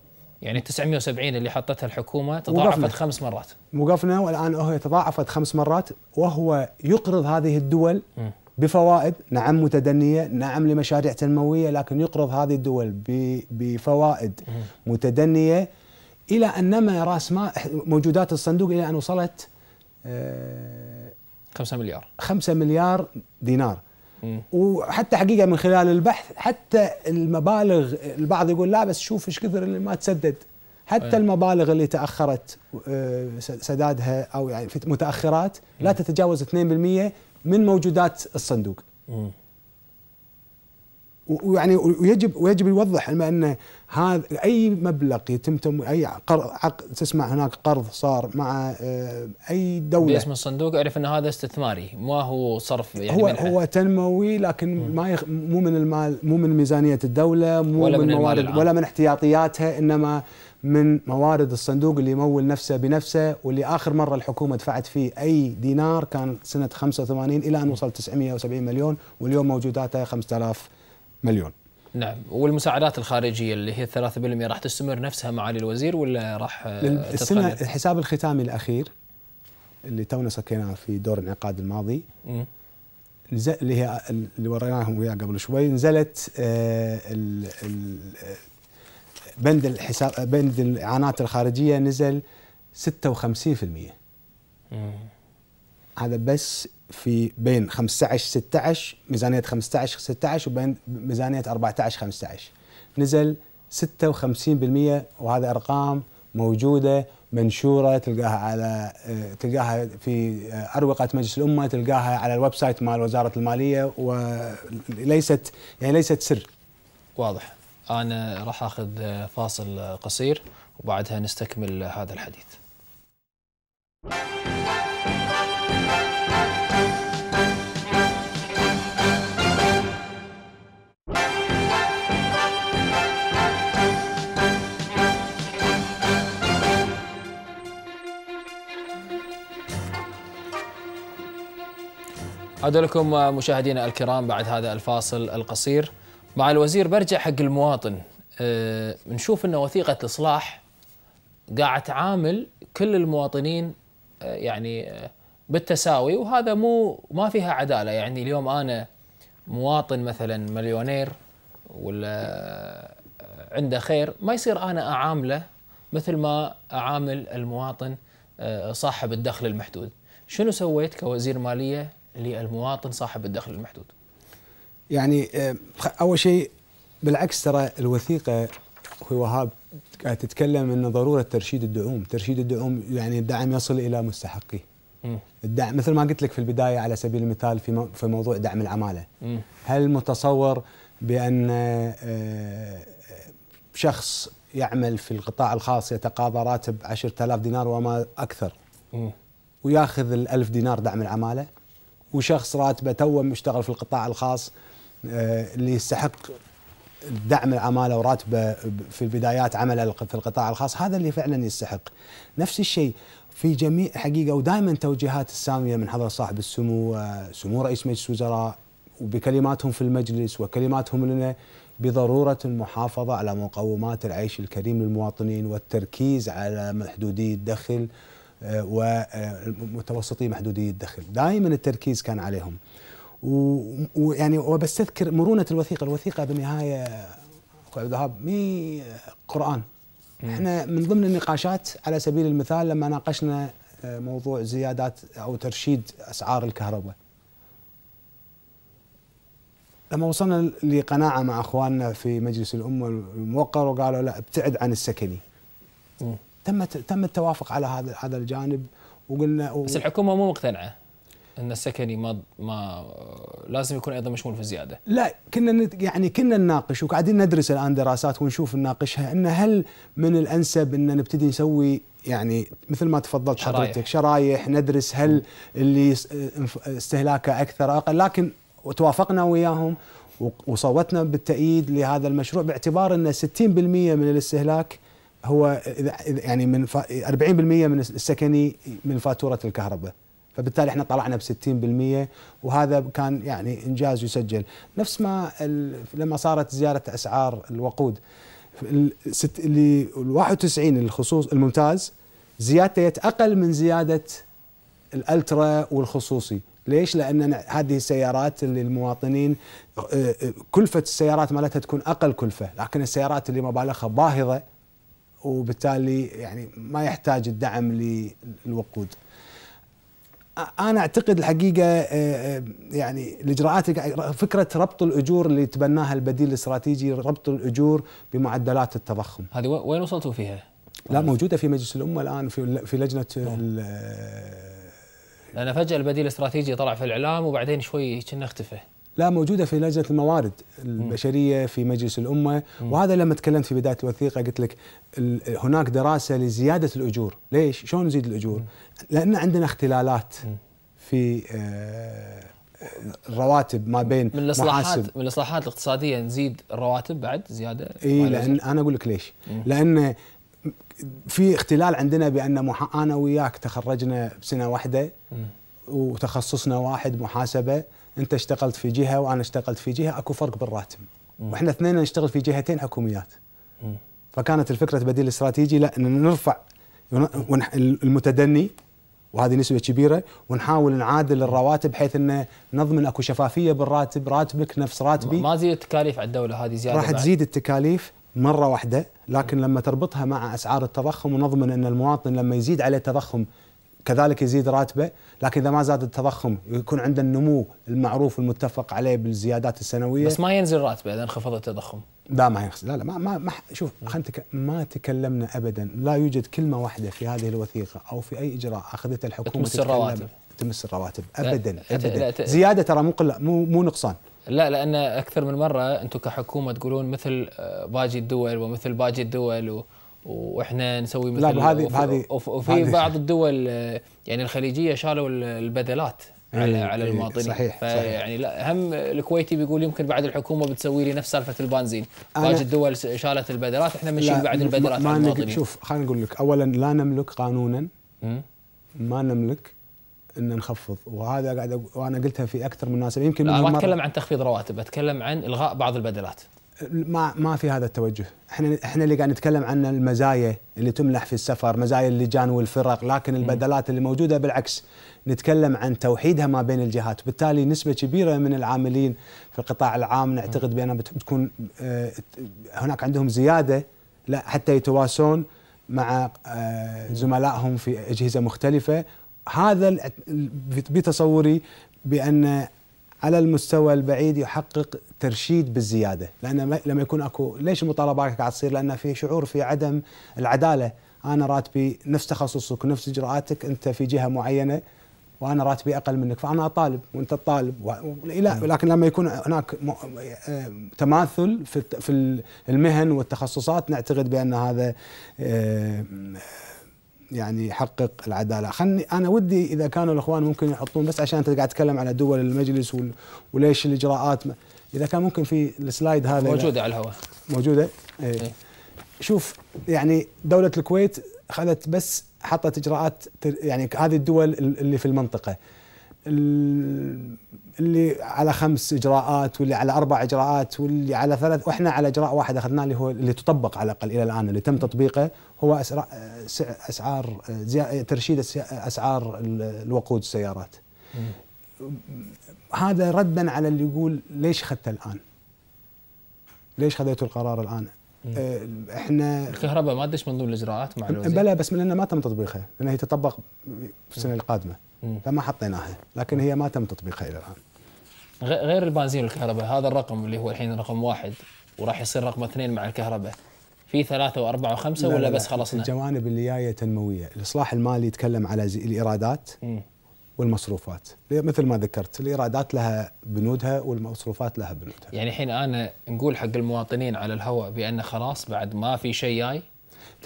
يعني 970 اللي حطتها الحكومه تضاعفت مقفنا. خمس مرات وقفنا والان هي تضاعفت خمس مرات وهو يقرض هذه الدول م. بفوائد نعم متدنيه نعم لمشاريع تنمويه لكن يقرض هذه الدول بفوائد م. متدنيه الى ان نمى راس مال موجودات الصندوق الى ان وصلت 5 آه، مليار 5 مليار دينار وحتى حقيقه من خلال البحث حتى المبالغ البعض يقول لا بس شوف ايش كثر اللي ما تسدد حتى إيه. المبالغ اللي تاخرت آه، سدادها او يعني في متاخرات لا تتجاوز 2% من موجودات الصندوق. ويعني ويجب ويجب يوضح ان هذا اي مبلغ يتم تم اي قرض عقد تسمع هناك قرض صار مع آه، اي دوله باسم الصندوق اعرف ان هذا استثماري ما هو صرف يعني هو منحة. هو تنموي لكن ما يخ مو من المال مو من ميزانيه الدوله مو ولا من, من موارد ولا من احتياطياتها انما من موارد الصندوق اللي يمول نفسه بنفسه واللي اخر مره الحكومه دفعت فيه اي دينار كان سنه 85 الى ان وصل 970 مليون واليوم موجوداته 5000 مليون نعم والمساعدات الخارجية اللي هي 3% راح تستمر نفسها معالي الوزير ولا راح آه، السنة الحساب الختامي الأخير اللي تونا سكيناه في دور الانعقاد الماضي نزل اللي هي اللي وريناهم وياه قبل شوي نزلت آه، آه، بند الحساب بند الاعانات الخارجيه نزل 56% مم. هذا بس في بين 15 16 ميزانيه 15 16 وبين ميزانيه 14 15 نزل 56% وهذا ارقام موجوده منشوره تلقاها على آه، تلقاها في آه، اروقه مجلس الامه تلقاها على الويب سايت مال وزاره الماليه وليست يعني ليست سر واضح انا راح اخذ آه، فاصل قصير وبعدها نستكمل هذا الحديث عودة لكم مشاهدينا الكرام بعد هذا الفاصل القصير مع الوزير برجع حق المواطن أه نشوف أن وثيقة الإصلاح قاعد تعامل كل المواطنين آه، يعني آه، بالتساوي وهذا مو ما فيها عدالة يعني اليوم أنا مواطن مثلا مليونير ولا آه، عنده خير ما يصير أنا أعامله مثل ما أعامل المواطن صاحب الدخل المحدود شنو سويت كوزير مالية للمواطن صاحب الدخل المحدود يعني آه، اول شيء بالعكس ترى الوثيقه اخوي وهاب قاعد تتكلم ان ضروره ترشيد الدعوم، ترشيد الدعوم يعني الدعم يصل الى مستحقيه. الدعم مثل ما قلت لك في البدايه على سبيل المثال في مو في موضوع دعم العماله. هل متصور بان آه، آه، شخص يعمل في القطاع الخاص يتقاضى راتب 10000 دينار وما اكثر وياخذ ال1000 دينار دعم العماله؟ وشخص راتبه توه مشتغل في القطاع الخاص آه، اللي يستحق دعم العماله وراتبه في بدايات عمله في القطاع الخاص هذا اللي فعلا يستحق نفس الشيء في جميع حقيقه ودائما توجيهات الساميه من حضره صاحب السمو آه، سمو رئيس مجلس الوزراء وبكلماتهم في المجلس وكلماتهم لنا بضروره المحافظه على مقومات العيش الكريم للمواطنين والتركيز على محدودي الدخل ومتوسطي محدودي الدخل دائما التركيز كان عليهم ويعني وبستذكر مرونه الوثيقه الوثيقه بالنهايه اخوي عبد الوهاب مي قران احنا من ضمن النقاشات على سبيل المثال لما ناقشنا آه، موضوع زيادات او ترشيد اسعار الكهرباء لما وصلنا لقناعه مع اخواننا في مجلس الامه الموقر وقالوا لا ابتعد عن السكني تم تم التوافق على هذا هذا الجانب وقلنا و... بس الحكومه مو مقتنعه ان السكني ما ما لازم يكون ايضا مشمول في الزياده. لا كنا يعني كنا نناقش وقاعدين ندرس الان دراسات ونشوف نناقشها ان هل من الانسب ان نبتدي نسوي يعني مثل ما تفضلت شرايح. حضرتك شرايح ندرس هل اللي استهلاكه اكثر اقل لكن توافقنا وياهم وصوتنا بالتأييد لهذا المشروع باعتبار أن 60% من الاستهلاك هو يعني من 40% من السكني من فاتوره الكهرباء فبالتالي احنا طلعنا ب 60% وهذا كان يعني انجاز يسجل نفس ما لما صارت زياده اسعار الوقود اللي ال 91 الخصوص الممتاز زيادته اقل من زياده الالترا والخصوصي ليش؟ لان هذه السيارات اللي المواطنين آه، آه، كلفه السيارات مالتها تكون اقل كلفه، لكن السيارات اللي مبالغها باهظه وبالتالي يعني ما يحتاج الدعم للوقود انا اعتقد الحقيقه يعني الاجراءات فكره ربط الاجور اللي تبناها البديل الاستراتيجي ربط الاجور بمعدلات التضخم هذه وين وصلتوا فيها؟ لا موجوده في مجلس الامه الان في في لجنه لان فجاه البديل الاستراتيجي طلع في الاعلام وبعدين شوي كنا اختفى لا موجوده في لجنه الموارد البشريه في مجلس الامه وهذا لما تكلمت في بدايه الوثيقه قلت لك هناك دراسه لزياده الاجور ليش شلون نزيد الاجور لان عندنا اختلالات في الرواتب آه، ما بين من الاصلاحات من الاصلاحات الاقتصاديه نزيد الرواتب بعد زياده اي لان انا اقول لك ليش لان في اختلال عندنا بان مح... انا وياك تخرجنا بسنه واحده وتخصصنا واحد محاسبه انت اشتغلت في جهه وانا اشتغلت في جهه اكو فرق بالراتب واحنا اثنين نشتغل في جهتين حكوميات فكانت الفكره بديل استراتيجي لا ان نرفع المتدني وهذه نسبه كبيره ونحاول نعادل الرواتب بحيث انه نضمن اكو شفافيه بالراتب راتبك نفس راتبي ما تزيد التكاليف على الدوله هذه زياده راح تزيد التكاليف مره واحده لكن لما تربطها مع اسعار التضخم ونضمن ان المواطن لما يزيد عليه التضخم كذلك يزيد راتبه لكن اذا ما زاد التضخم ويكون عنده النمو المعروف المتفق عليه بالزيادات السنويه بس ما ينزل راتبه اذا انخفض التضخم لا ما ينخفض لا لا ما ما, ما شوف ما تكلمنا ابدا لا يوجد كلمه واحده في هذه الوثيقه او في اي اجراء اخذته الحكومه تمس الرواتب تمس الرواتب ابدا ابدا زياده ترى مو مو مو نقصان لا لان اكثر من مره انتم كحكومه تقولون مثل آه، باقي الدول ومثل باقي الدول و واحنا نسوي مثل لا بهذه بهذه وفي بعض الدول يعني الخليجيه شالوا البدلات إيه، على على إيه، المواطنين صحيح فيعني لا هم الكويتي بيقول يمكن بعد الحكومه بتسوي لي نفس سالفه البنزين باقي الدول شالت البدلات احنا ماشيين بعد البدلات ما المواطنين شوف خلينا نقول لك اولا لا نملك قانونا ما نملك ان نخفض وهذا قاعد وانا قلتها في اكثر من ناس يمكن لا ما اتكلم عن تخفيض رواتب اتكلم عن الغاء بعض البدلات ما ما في هذا التوجه، احنا احنا اللي قاعد نتكلم عن المزايا اللي تمنح في السفر، مزايا اللجان والفرق، لكن البدلات اللي موجوده بالعكس نتكلم عن توحيدها ما بين الجهات، بالتالي نسبه كبيره من العاملين في القطاع العام نعتقد بانها بتكون آه، هناك عندهم زياده لا حتى يتواسون مع آه، زملائهم في اجهزه مختلفه، هذا بتصوري بان على المستوى البعيد يحقق ترشيد بالزياده لان لما يكون اكو ليش المطالبات قاعد تصير لان في شعور في عدم العداله انا راتبي نفس تخصصك ونفس اجراءاتك انت في جهه معينه وانا راتبي اقل منك فانا اطالب وانت تطالب و... لا لكن لما يكون هناك م... آه، تماثل في في المهن والتخصصات نعتقد بان هذا آه، يعني يحقق العداله خلني انا ودي اذا كانوا الاخوان ممكن يحطون بس عشان انت قاعد تتكلم على دول المجلس وليش الاجراءات اذا كان ممكن في السلايد هذا موجوده على الهواء موجوده إيه. إيه. شوف يعني دوله الكويت اخذت بس حطت اجراءات يعني هذه الدول اللي في المنطقه اللي على خمس اجراءات واللي على اربع اجراءات واللي على ثلاث واحنا على اجراء واحد اخذناه اللي هو اللي تطبق على الاقل الى الان اللي تم تطبيقه هو اسعار اسعار ترشيد اسعار الوقود السيارات هذا ردا على اللي يقول ليش اخذته الان؟ ليش خذيتوا القرار الان؟ آه، احنا الكهرباء ما تدش من ضمن الاجراءات مع الوزير بلى بس من انه ما تم تطبيقها لان هي تطبق في السنه القادمه فما حطيناها لكن هي ما تم تطبيقها الى الان غير البنزين والكهرباء هذا الرقم اللي هو الحين رقم واحد وراح يصير رقم اثنين مع الكهرباء في ثلاثة وأربعة وخمسة ولا لا بس خلصنا؟ الجوانب اللي جاية تنموية، الإصلاح المالي يتكلم على الإيرادات مم. والمصروفات مثل ما ذكرت الايرادات لها بنودها والمصروفات لها بنودها يعني الحين انا نقول حق المواطنين على الهواء بان خلاص بعد ما في شيء جاي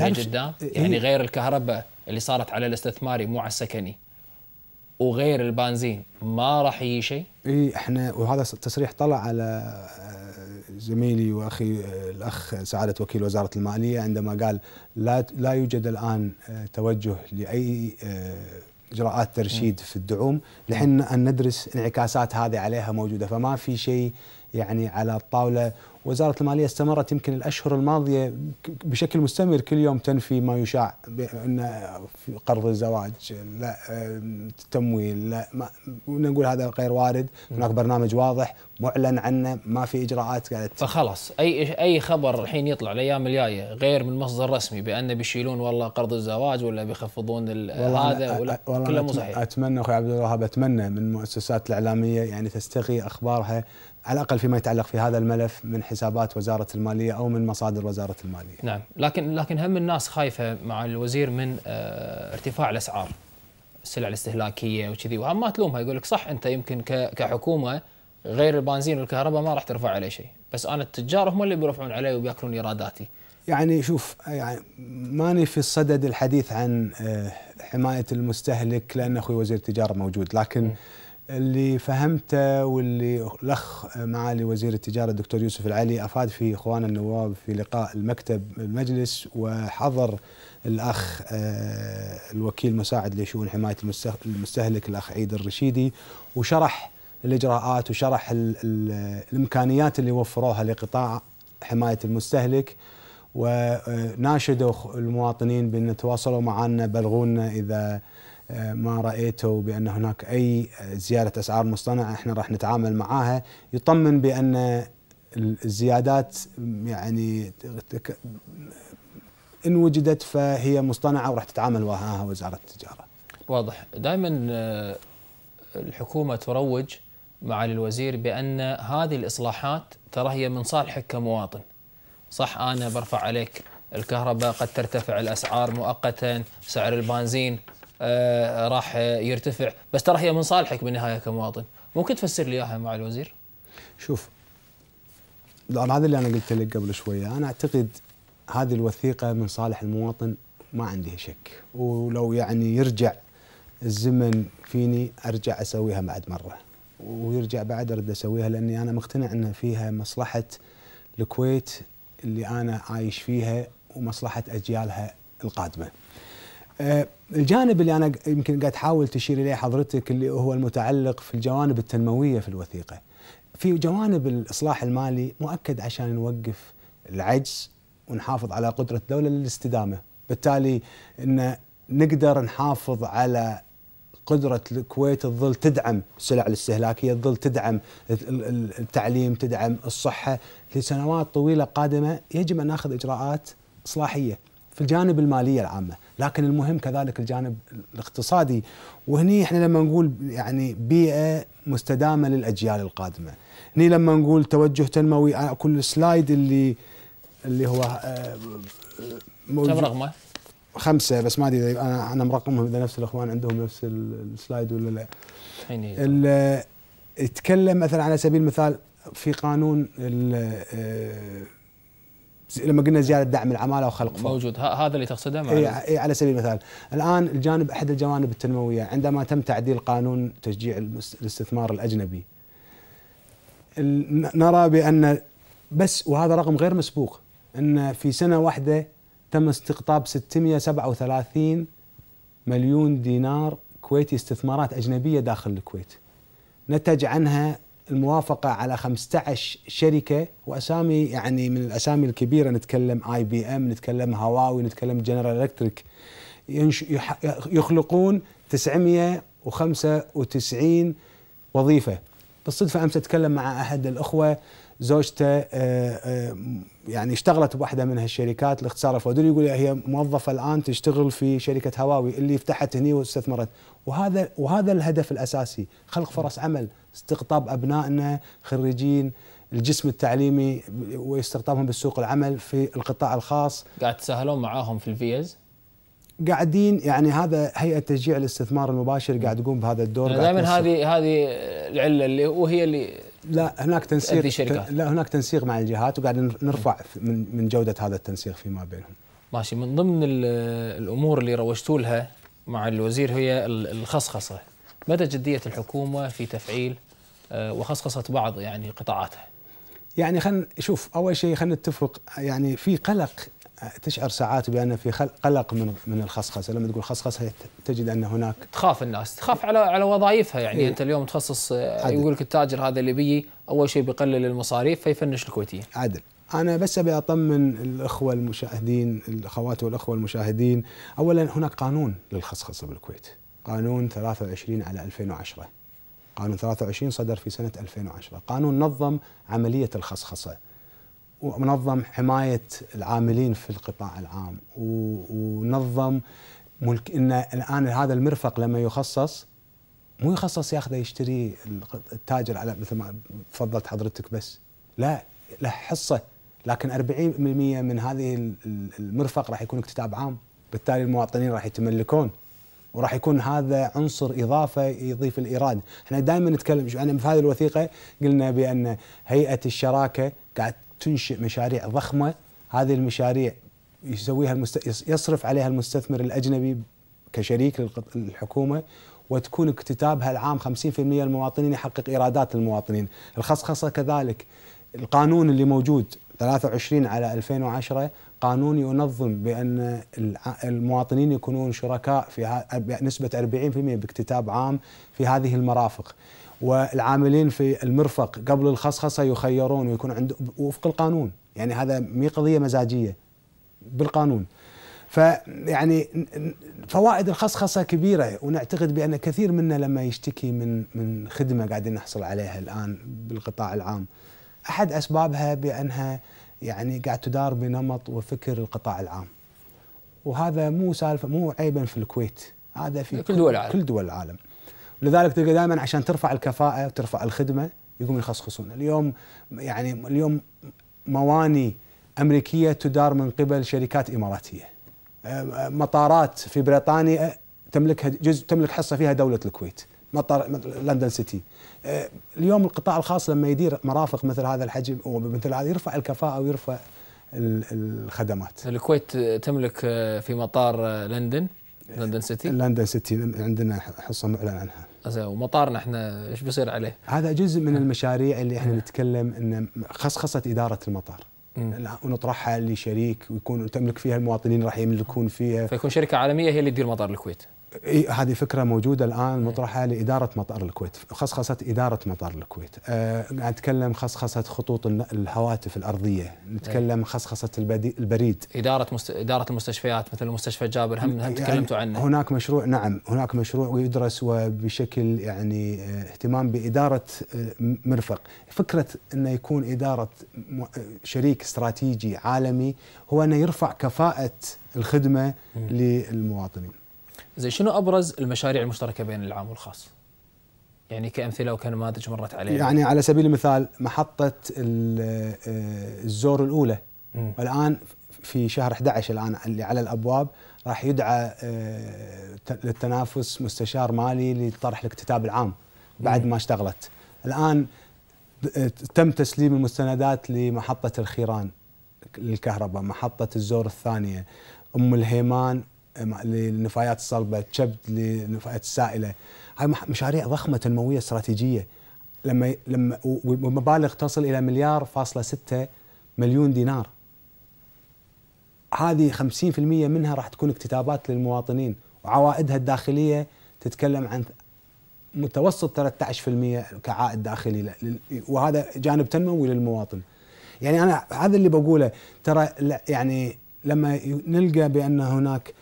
قدام إيه، يعني غير الكهرباء اللي صارت على الاستثماري مو على السكني وغير البنزين ما راح يجي شيء؟ اي احنا وهذا تصريح طلع على آه، زميلي واخي آه، الاخ سعاده وكيل وزاره الماليه عندما قال لا لا يوجد الان آه، توجه لاي اجراءات ترشيد إيه. في الدعوم لحين ان ندرس انعكاسات هذه عليها موجوده فما في شيء يعني على الطاوله وزارة المالية استمرت يمكن الأشهر الماضية بشكل مستمر كل يوم تنفي ما يشاع بأن في قرض الزواج لا التمويل لا ما نقول هذا غير وارد هناك برنامج واضح معلن عنه ما في إجراءات قاعدة فخلاص أي أي خبر الحين يطلع الأيام الجاية غير من مصدر رسمي بأن بيشيلون والله قرض الزواج ولا بيخفضون هذا ولا والله كله مو صحيح أتمنى أخوي عبد الوهاب أتمنى من المؤسسات الإعلامية يعني تستقي أخبارها على الاقل فيما يتعلق في هذا الملف من حسابات وزاره الماليه او من مصادر وزاره الماليه. نعم، لكن لكن هم الناس خايفه مع الوزير من آه، ارتفاع الاسعار السلع الاستهلاكيه وكذي وهم ما تلومها يقول لك صح انت يمكن كحكومه غير البنزين والكهرباء ما راح ترفع عليه شيء، بس انا التجار هم اللي بيرفعون علي وبياكلون ايراداتي. يعني شوف يعني ماني في الصدد الحديث عن آه، حمايه المستهلك لان اخوي وزير التجاره موجود، لكن م. اللي فهمته واللي الاخ معالي وزير التجاره الدكتور يوسف العلي افاد فيه اخوان النواب في لقاء المكتب المجلس وحضر الاخ آه، الوكيل مساعد لشؤون حمايه المستهلك الاخ عيد الرشيدي وشرح الاجراءات وشرح الامكانيات اللي وفروها لقطاع حمايه المستهلك وناشدوا المواطنين بان تواصلوا معنا بلغونا اذا ما رايته بان هناك اي زياده اسعار مصطنعه احنا راح نتعامل معاها يطمن بان الزيادات يعني ان وجدت فهي مصطنعه وراح تتعامل وراها وزاره التجاره. واضح، دائما آه، الحكومه تروج معالي الوزير بان هذه الاصلاحات ترى هي من صالحك كمواطن. صح انا برفع عليك الكهرباء قد ترتفع الاسعار مؤقتا، سعر البنزين آه، راح يرتفع بس ترى هي من صالحك بالنهايه كمواطن ممكن تفسر لي اياها مع الوزير شوف هذا اللي انا قلت لك قبل شويه انا اعتقد هذه الوثيقه من صالح المواطن ما عندي شك ولو يعني يرجع الزمن فيني ارجع اسويها بعد مره ويرجع بعد ارد اسويها لاني انا مقتنع ان فيها مصلحه الكويت اللي انا عايش فيها ومصلحه اجيالها القادمه. آه، الجانب اللي انا يمكن قاعد تحاول تشير اليه حضرتك اللي هو المتعلق في الجوانب التنمويه في الوثيقه. في جوانب الاصلاح المالي مؤكد عشان نوقف العجز ونحافظ على قدره الدوله للاستدامه، بالتالي ان نقدر نحافظ على قدرة الكويت تظل تدعم السلع الاستهلاكية تظل تدعم التعليم تدعم الصحة لسنوات طويلة قادمة يجب أن ناخذ إجراءات إصلاحية في الجانب المالية العامة لكن المهم كذلك الجانب الاقتصادي وهني احنا لما نقول يعني بيئه مستدامه للاجيال القادمه هني لما نقول توجه تنموي آه، كل سلايد اللي اللي هو آه، كم رقمه؟ خمسه بس ما ادري انا انا مرقمهم اذا نفس الاخوان عندهم نفس السلايد ولا لا. آه، يتكلم مثلا على سبيل المثال في قانون لما قلنا زياده دعم العماله وخلق فرص موجود هذا اللي تقصده اي إيه، على سبيل المثال الان الجانب احد الجوانب التنمويه عندما تم تعديل قانون تشجيع الاستثمار الاجنبي نرى بان بس وهذا رقم غير مسبوق ان في سنه واحده تم استقطاب 637 مليون دينار كويتي استثمارات اجنبيه داخل الكويت نتج عنها الموافقه على 15 شركه واسامي يعني من الاسامي الكبيره نتكلم اي بي ام نتكلم هواوي نتكلم جنرال الكتريك يخلقون 995 وظيفه بالصدفه امس اتكلم مع احد الاخوه زوجته آه، آه، يعني اشتغلت بواحده من هالشركات الاختصار فودر يقول هي موظفه الان تشتغل في شركه هواوي اللي فتحت هني واستثمرت وهذا وهذا الهدف الاساسي خلق فرص عمل استقطاب أبنائنا خريجين الجسم التعليمي واستقطابهم بالسوق العمل في القطاع الخاص قاعد تسهلون معاهم في الفيز قاعدين يعني هذا هيئه تشجيع الاستثمار المباشر قاعد تقوم بهذا الدور دائما هذه هذه العله اللي وهي اللي لا هناك تنسيق لا هناك تنسيق مع الجهات وقاعدين نرفع من من جوده هذا التنسيق فيما بينهم ماشي من ضمن الامور اللي روجتوا لها مع الوزير هي الخصخصه مدى جديه الحكومه في تفعيل آه، وخصخصت بعض يعني قطاعاتها يعني خلينا شوف اول شيء خلينا نتفق يعني في قلق تشعر ساعات بان في قلق من من الخصخصه لما تقول خصخصه تجد ان هناك تخاف الناس تخاف على على وظائفها يعني إيه؟ انت اليوم تخصص آه، يقول لك التاجر هذا اللي بيجي اول شيء بيقلل المصاريف فيفنش الكويتيين عدل انا بس ابي اطمن الاخوه المشاهدين الاخوات والاخوه المشاهدين اولا هناك قانون للخصخصه بالكويت قانون 23 على 2010 قانون 23 صدر في سنة 2010 قانون نظم عملية الخصخصة ونظم حماية العاملين في القطاع العام ونظم ملك ان الان هذا المرفق لما يخصص مو يخصص ياخذه يشتري التاجر على مثل ما تفضلت حضرتك بس لا له حصه لكن 40% من هذه المرفق راح يكون اكتتاب عام بالتالي المواطنين راح يتملكون وراح يكون هذا عنصر اضافه يضيف الايراد، احنا دائما نتكلم انا في هذه الوثيقه قلنا بان هيئه الشراكه قاعد تنشئ مشاريع ضخمه، هذه المشاريع يسويها المست... يصرف عليها المستثمر الاجنبي كشريك للحكومه وتكون اكتتابها العام 50% المواطنين يحقق ايرادات المواطنين، الخصخصه كذلك القانون اللي موجود 23 على 2010 قانون ينظم بان المواطنين يكونون شركاء في نسبه 40% باكتتاب عام في هذه المرافق والعاملين في المرفق قبل الخصخصه يخيرون ويكون عند وفق القانون يعني هذا مي قضيه مزاجيه بالقانون فيعني فوائد الخصخصه كبيره ونعتقد بان كثير منا لما يشتكي من من خدمه قاعدين نحصل عليها الان بالقطاع العام احد اسبابها بانها يعني قاعد تدار بنمط وفكر القطاع العام وهذا مو سالفه مو عيبا في الكويت هذا في كل دول العالم كل دول العالم لذلك تلقى دائما عشان ترفع الكفاءه وترفع الخدمه يقوم يخصخصون اليوم يعني اليوم مواني امريكيه تدار من قبل شركات اماراتيه آه، آه، مطارات في بريطانيا تملكها جزء تملك حصه فيها دوله الكويت مطار لندن سيتي آه، اليوم القطاع الخاص لما يدير مرافق مثل هذا الحجم ومثل هذا يرفع الكفاءه ويرفع الخدمات الكويت تملك آه، في مطار آه، لندن لندن سيتي لندن سيتي عندنا حصه معلن عنها ومطارنا احنا ايش بيصير عليه؟ هذا جزء من نعم. المشاريع اللي احنا نعم. نتكلم ان خصخصه اداره المطار ونطرحها لشريك ويكون تملك فيها المواطنين راح يملكون فيها فيكون شركه عالميه هي اللي تدير مطار الكويت إيه، هذه فكره موجوده الان مطرحه لاداره مطار الكويت خصخصه اداره مطار الكويت أه نتكلم خصخصه خطوط الهواتف الارضيه نتكلم خصخصه البريد اداره مست... اداره المستشفيات مثل مستشفى جابر هم, هم يعني تكلمتوا يعني عنه هناك مشروع نعم هناك مشروع يدرس وبشكل يعني آه، اهتمام باداره آه، مرفق فكره انه يكون اداره آه، شريك استراتيجي عالمي هو انه يرفع كفاءه الخدمه للمواطنين زي شنو ابرز المشاريع المشتركه بين العام والخاص؟ يعني كامثله وكنماذج مرت علينا يعني على سبيل المثال محطه آه، الزور الاولى م. الان في شهر 11 الان اللي على الابواب راح يدعى آه، للتنافس مستشار مالي لطرح الاكتتاب العام بعد ما اشتغلت الان آه، تم تسليم المستندات لمحطه الخيران للكهرباء محطه الزور الثانيه ام الهيمان للنفايات الصلبه، تشبد للنفايات السائله. هاي مشاريع ضخمه تنمويه استراتيجيه لما لما ومبالغ تصل الى مليار فاصلة ستة مليون دينار هذه 50% منها راح تكون اكتتابات للمواطنين وعوائدها الداخليه تتكلم عن متوسط 13% كعائد داخلي وهذا جانب تنموي للمواطن يعني انا هذا اللي بقوله ترى يعني لما نلقى بان هناك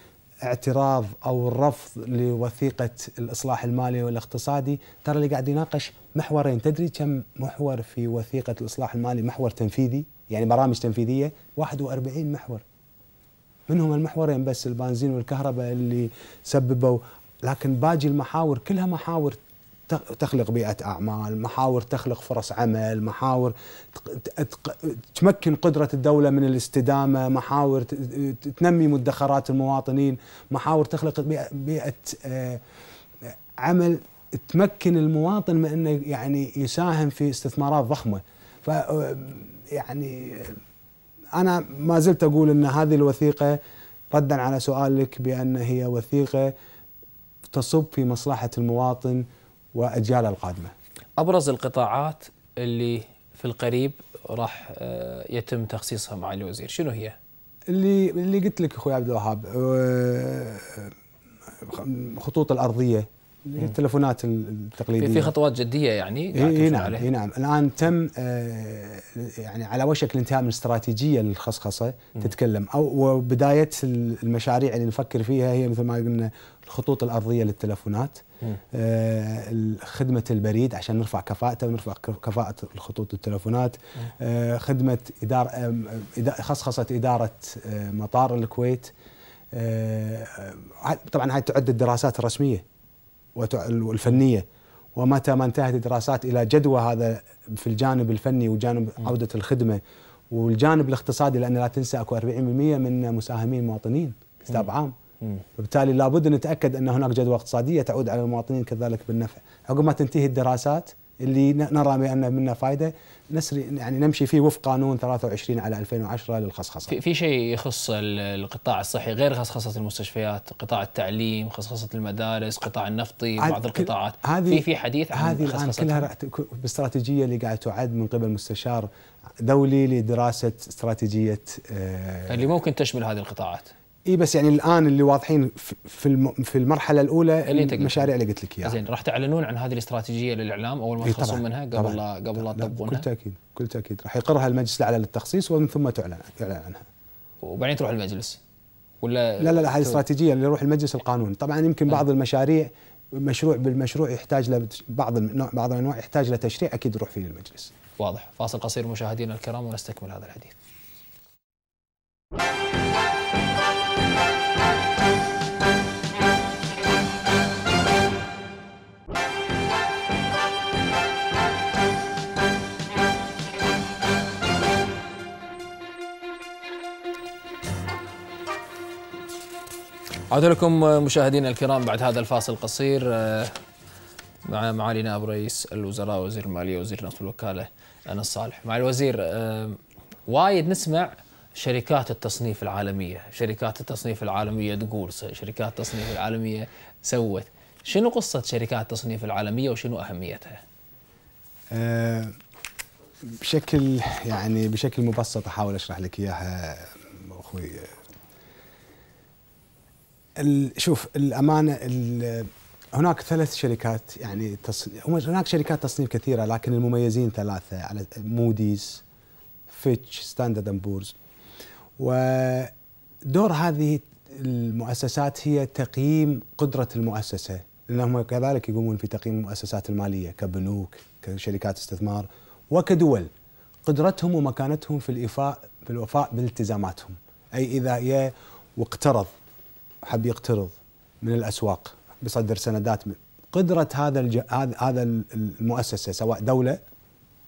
الاعتراض او الرفض لوثيقه الاصلاح المالي والاقتصادي ترى اللي قاعد يناقش محورين تدري كم محور في وثيقه الاصلاح المالي محور تنفيذي يعني برامج تنفيذيه 41 محور منهم المحورين بس البنزين والكهرباء اللي سببوا لكن باقي المحاور كلها محاور تخلق بيئة أعمال محاور تخلق فرص عمل محاور تمكن قدرة الدولة من الاستدامة محاور تنمي مدخرات المواطنين محاور تخلق بيئة آه، عمل تمكن المواطن من أنه يعني يساهم في استثمارات ضخمة ف آه، يعني آه، أنا ما زلت أقول أن هذه الوثيقة ردا على سؤالك بأن هي وثيقة تصب في مصلحة المواطن واجياله القادمه. ابرز القطاعات اللي في القريب راح آه، يتم تخصيصها مع الوزير، شنو هي؟ اللي اللي قلت لك اخوي عبد الوهاب آه، خطوط الارضيه اللي هي التلفونات التقليديه في خطوات جديه يعني اي نعم اي نعم الان تم آه يعني على وشك الانتهاء من استراتيجيه للخصخصه تتكلم او وبدايه المشاريع اللي نفكر فيها هي مثل ما قلنا الخطوط الارضيه للتلفونات آه خدمه البريد عشان نرفع كفاءته ونرفع كفاءه الخطوط التلفونات آه خدمه اداره خصخصه اداره آه، مطار الكويت آه، آه، طبعا هاي تعد الدراسات الرسميه والفنيه ومتى ما انتهت الدراسات الى جدوى هذا في الجانب الفني وجانب عوده الخدمه والجانب الاقتصادي لان لا تنسى اكو 40% من مساهمين مواطنين كتاب عام وبالتالي لابد نتاكد ان هناك جدوى اقتصاديه تعود على المواطنين كذلك بالنفع عقب ما تنتهي الدراسات اللي نرى بان منه فائده نسري يعني نمشي فيه وفق قانون 23 على 2010 للخصخصه. في, في شيء يخص القطاع الصحي غير خصخصه المستشفيات، قطاع التعليم، خصخصه المدارس، قطاع النفطي، بعض القطاعات، هذه في في حديث عن هذه الان كلها باستراتيجيه اللي قاعد تعد من قبل مستشار دولي لدراسه استراتيجيه آه، اللي ممكن تشمل هذه القطاعات. اي بس يعني الان اللي واضحين في في المرحله الاولى اللي المشاريع اللي قلت لك اياها زين راح تعلنون عن هذه الاستراتيجيه للاعلام اول ما إيه تخلصون منها قبل لا قبل لا تطبقونها بكل تاكيد بكل تاكيد راح يقرها المجلس الاعلى للتخصيص ومن ثم تعلن يعلن عنها وبعدين تروح المجلس ولا لا لا لا هذه استراتيجيه اللي يروح المجلس القانون طبعا يمكن آه. بعض المشاريع مشروع بالمشروع يحتاج له بعض النوع بعض الانواع يحتاج له تشريع اكيد يروح فيه للمجلس واضح فاصل قصير مشاهدينا الكرام ونستكمل هذا الحديث عاد لكم مشاهدينا الكرام بعد هذا الفاصل القصير آه، مع معالي نائب رئيس الوزراء وزير الماليه وزير نفط الوكاله انا الصالح مع الوزير آه، وايد نسمع شركات التصنيف العالميه شركات التصنيف العالميه تقول شركات التصنيف العالميه سوت شنو قصه شركات التصنيف العالميه وشنو اهميتها أه بشكل يعني بشكل مبسط احاول اشرح لك اياها اخوي شوف الامانه هناك ثلاث شركات يعني هناك شركات تصنيف كثيره لكن المميزين ثلاثه على موديز فيتش ستاندرد اند بورز ودور هذه المؤسسات هي تقييم قدره المؤسسه لانهم كذلك يقومون في تقييم المؤسسات الماليه كبنوك كشركات استثمار وكدول قدرتهم ومكانتهم في الايفاء في الوفاء بالتزاماتهم اي اذا هي واقترض حب يقترض من الاسواق بيصدر سندات من قدره هذا الج... هذا المؤسسه سواء دوله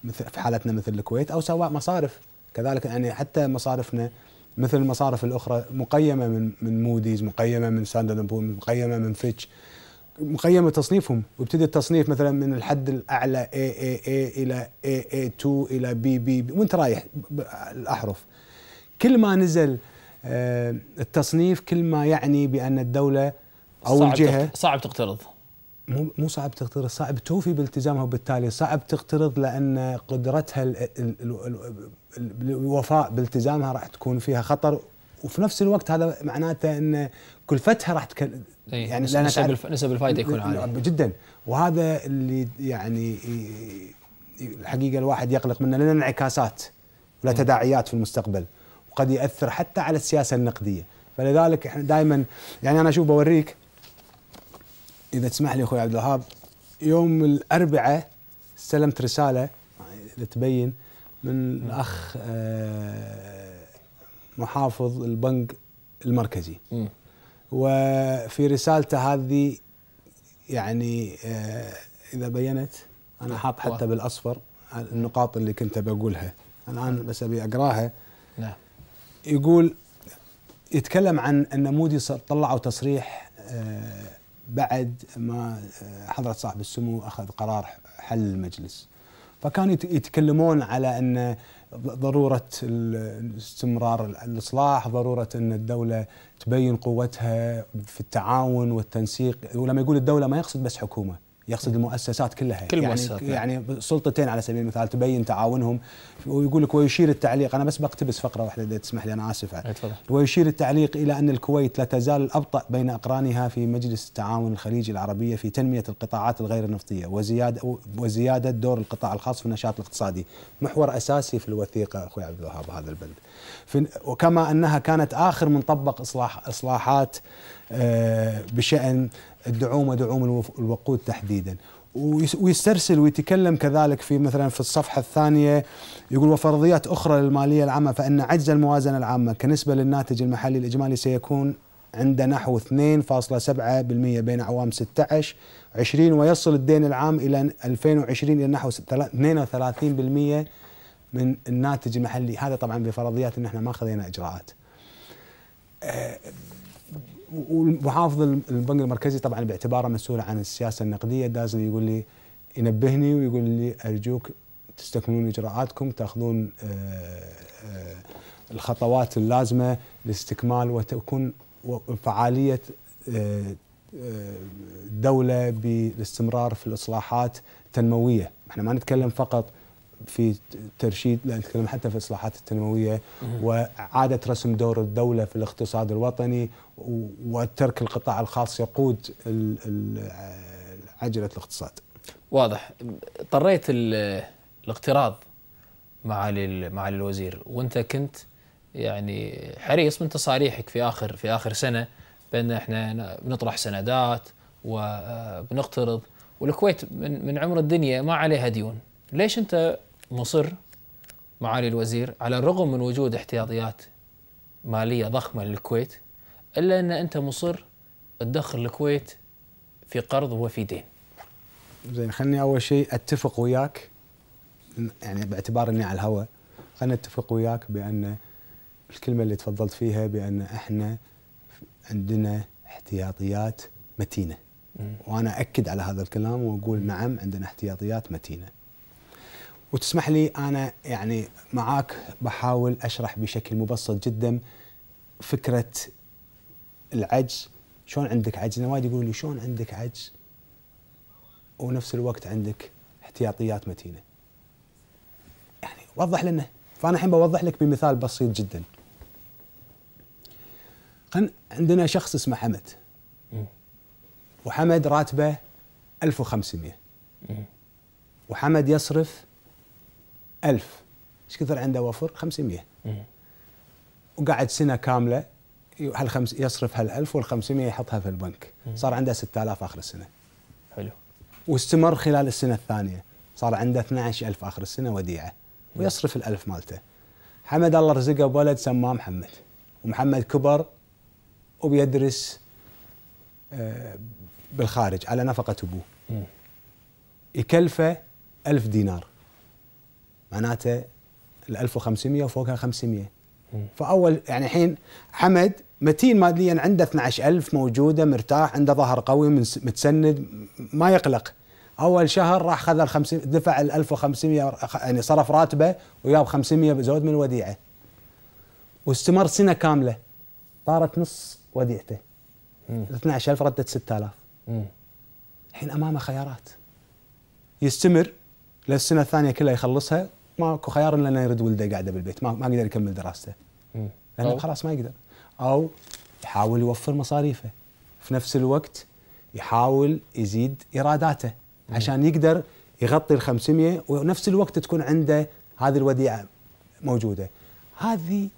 مثل في حالتنا مثل الكويت او سواء مصارف كذلك يعني حتى مصارفنا مثل المصارف الاخرى مقيمه من من موديز مقيمه من ساندرد بول مقيمه من فيتش مقيمه تصنيفهم ويبتدي التصنيف مثلا من الحد الاعلى اي اي اي الى اي اي 2 الى بي بي, بي وانت رايح الاحرف كل ما نزل آه، التصنيف كل ما يعني بان الدوله او صعب الجهه صعب تقترض مو مو صعب تقترض صعب توفي بالتزامها وبالتالي صعب تقترض لان قدرتها الوفاء بالتزامها راح تكون فيها خطر وفي نفس الوقت هذا معناته ان كلفتها راح تكل إيه، يعني نسب نسب الفائده يكون نعم، عالي جدا وهذا اللي يعني الحقيقه الواحد يقلق منه لان انعكاسات ولا تداعيات في المستقبل قد ياثر حتى على السياسه النقديه فلذلك احنا دائما يعني انا اشوف بوريك اذا تسمح لي اخوي عبد الوهاب يوم الاربعاء استلمت رساله لتبين من الاخ آه، محافظ البنك المركزي وفي رسالته هذه يعني آه، اذا بينت انا حاط حتى بالاصفر النقاط اللي كنت بقولها الان بس ابي اقراها نعم يقول يتكلم عن ان مودي طلعوا تصريح آه، بعد ما آه، حضرة صاحب السمو اخذ قرار حل المجلس فكانوا يتكلمون على ان ضروره استمرار الاصلاح، ضروره ان الدوله تبين قوتها في التعاون والتنسيق، ولما يقول الدوله ما يقصد بس حكومه، يقصد المؤسسات كلها كل يعني نعم. يعني سلطتين على سبيل المثال تبين تعاونهم ويقول لك ويشير التعليق انا بس بقتبس فقره واحده اذا تسمح لي انا اسف ويشير التعليق الى ان الكويت لا تزال الابطا بين اقرانها في مجلس التعاون الخليجي العربيه في تنميه القطاعات الغير النفطيه وزياده وزياده دور القطاع الخاص في النشاط الاقتصادي محور اساسي في الوثيقه اخوي عبد الوهاب هذا البند وكما انها كانت اخر من طبق اصلاح اصلاحات آه، بشان الدعوم ودعوم الوقود تحديدا ويسترسل ويتكلم كذلك في مثلا في الصفحة الثانية يقول وفرضيات أخرى للمالية العامة فإن عجز الموازنة العامة كنسبة للناتج المحلي الإجمالي سيكون عند نحو 2.7% بين أعوام 16 20 ويصل الدين العام إلى 2020 إلى نحو 32% من الناتج المحلي هذا طبعا بفرضيات أن احنا ما خذينا إجراءات آه، ومحافظ البنك المركزي طبعا باعتباره مسؤول عن السياسه النقديه دازني يقول لي ينبهني ويقول لي ارجوك تستكملون اجراءاتكم تاخذون آه، آه، الخطوات اللازمه لاستكمال وتكون فعاليه آه، دوله بالاستمرار في الاصلاحات التنمويه، احنا ما نتكلم فقط في ترشيد لا نتكلم حتى في الاصلاحات التنمويه واعاده رسم دور الدوله في الاقتصاد الوطني وترك القطاع الخاص يقود عجله الاقتصاد. واضح اضطريت الاقتراض معالي معالي الوزير وانت كنت يعني حريص من تصاريحك في اخر في اخر سنه بان احنا بنطرح سندات وبنقترض آه، والكويت من من عمر الدنيا ما عليها ديون، ليش انت مصر معالي الوزير على الرغم من وجود احتياطيات ماليه ضخمه للكويت الا ان انت مصر تدخل الكويت في قرض وفي دين. زين خليني اول شيء اتفق وياك يعني باعتبار اني على الهواء خليني اتفق وياك بان الكلمه اللي تفضلت فيها بان احنا عندنا احتياطيات متينه وانا اكد على هذا الكلام واقول نعم عندنا احتياطيات متينه وتسمح لي انا يعني معاك بحاول اشرح بشكل مبسط جدا فكره العجز شلون عندك عجز؟ وايد يقولون لي شلون عندك عجز؟ ونفس الوقت عندك احتياطيات متينه. يعني وضح لنا فانا الحين بوضح لك بمثال بسيط جدا. عندنا شخص اسمه حمد. وحمد راتبه 1500. وحمد يصرف 1000 ايش كثر عنده وفر؟ 500. وقعد سنه كامله هل خمس يصرف هال 1000 وال 500 يحطها في البنك صار عنده 6000 اخر السنه حلو واستمر خلال السنه الثانيه صار عنده 12000 اخر السنه وديعه ويصرف ال1000 مالته حمد الله رزقه بولد سماه محمد ومحمد كبر وبيدرس آه، بالخارج على نفقة أبوه يكلفه ألف دينار معناته ال 1500 وفوقها 500 فاول يعني الحين حمد متين ماديا عنده 12000 موجوده مرتاح عنده ظهر قوي متسند ما يقلق اول شهر راح خذ ال 50 دفع ال 1500 يعني صرف راتبه وياب 500 بزود من الوديعه واستمر سنه كامله طارت نص وديعته 12000 ردت 6000 الحين امامه خيارات يستمر للسنه الثانيه كلها يخلصها ماكو خيار الا انه يرد ولده قاعده بالبيت ما, ما يقدر يكمل دراسته لانه خلاص ما يقدر او يحاول يوفر مصاريفه في نفس الوقت يحاول يزيد ايراداته عشان يقدر يغطي ال 500 ونفس الوقت تكون عنده هذه الوديعه موجوده هذه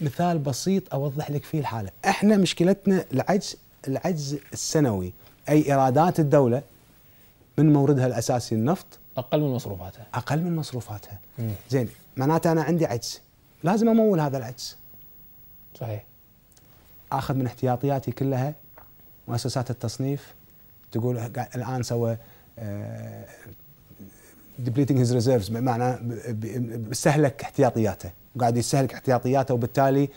مثال بسيط اوضح لك فيه الحاله احنا مشكلتنا العجز العجز السنوي اي ايرادات الدوله من موردها الاساسي النفط اقل من مصروفاتها اقل من مصروفاتها مم. زين معناته انا عندي عجز لازم امول هذا العجز صحيح اخذ من احتياطياتي كلها مؤسسات التصنيف تقول الان سوى ديبليتنج هيز ريزيرفز بمعنى استهلك احتياطياته وقاعد يستهلك احتياطياته وبالتالي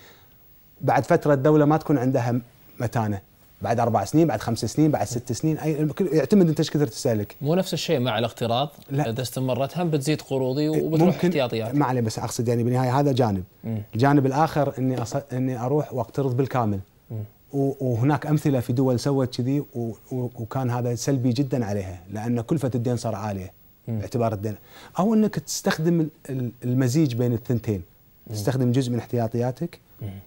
بعد فتره الدوله ما تكون عندها متانه بعد اربع سنين بعد خمس سنين بعد ست سنين أي يعتمد انت ايش كثر تستهلك مو نفس الشيء مع الاقتراض لا. اذا استمرت هم بتزيد قروضي إيه، وبتروح احتياطيات ما عليه بس اقصد يعني بالنهايه هذا جانب م. الجانب الاخر اني أص... اني اروح واقترض بالكامل و... وهناك امثله في دول سوت كذي و... وكان هذا سلبي جدا عليها لان كلفه الدين صار عاليه باعتبار الدين او انك تستخدم المزيج بين الثنتين تستخدم جزء من احتياطياتك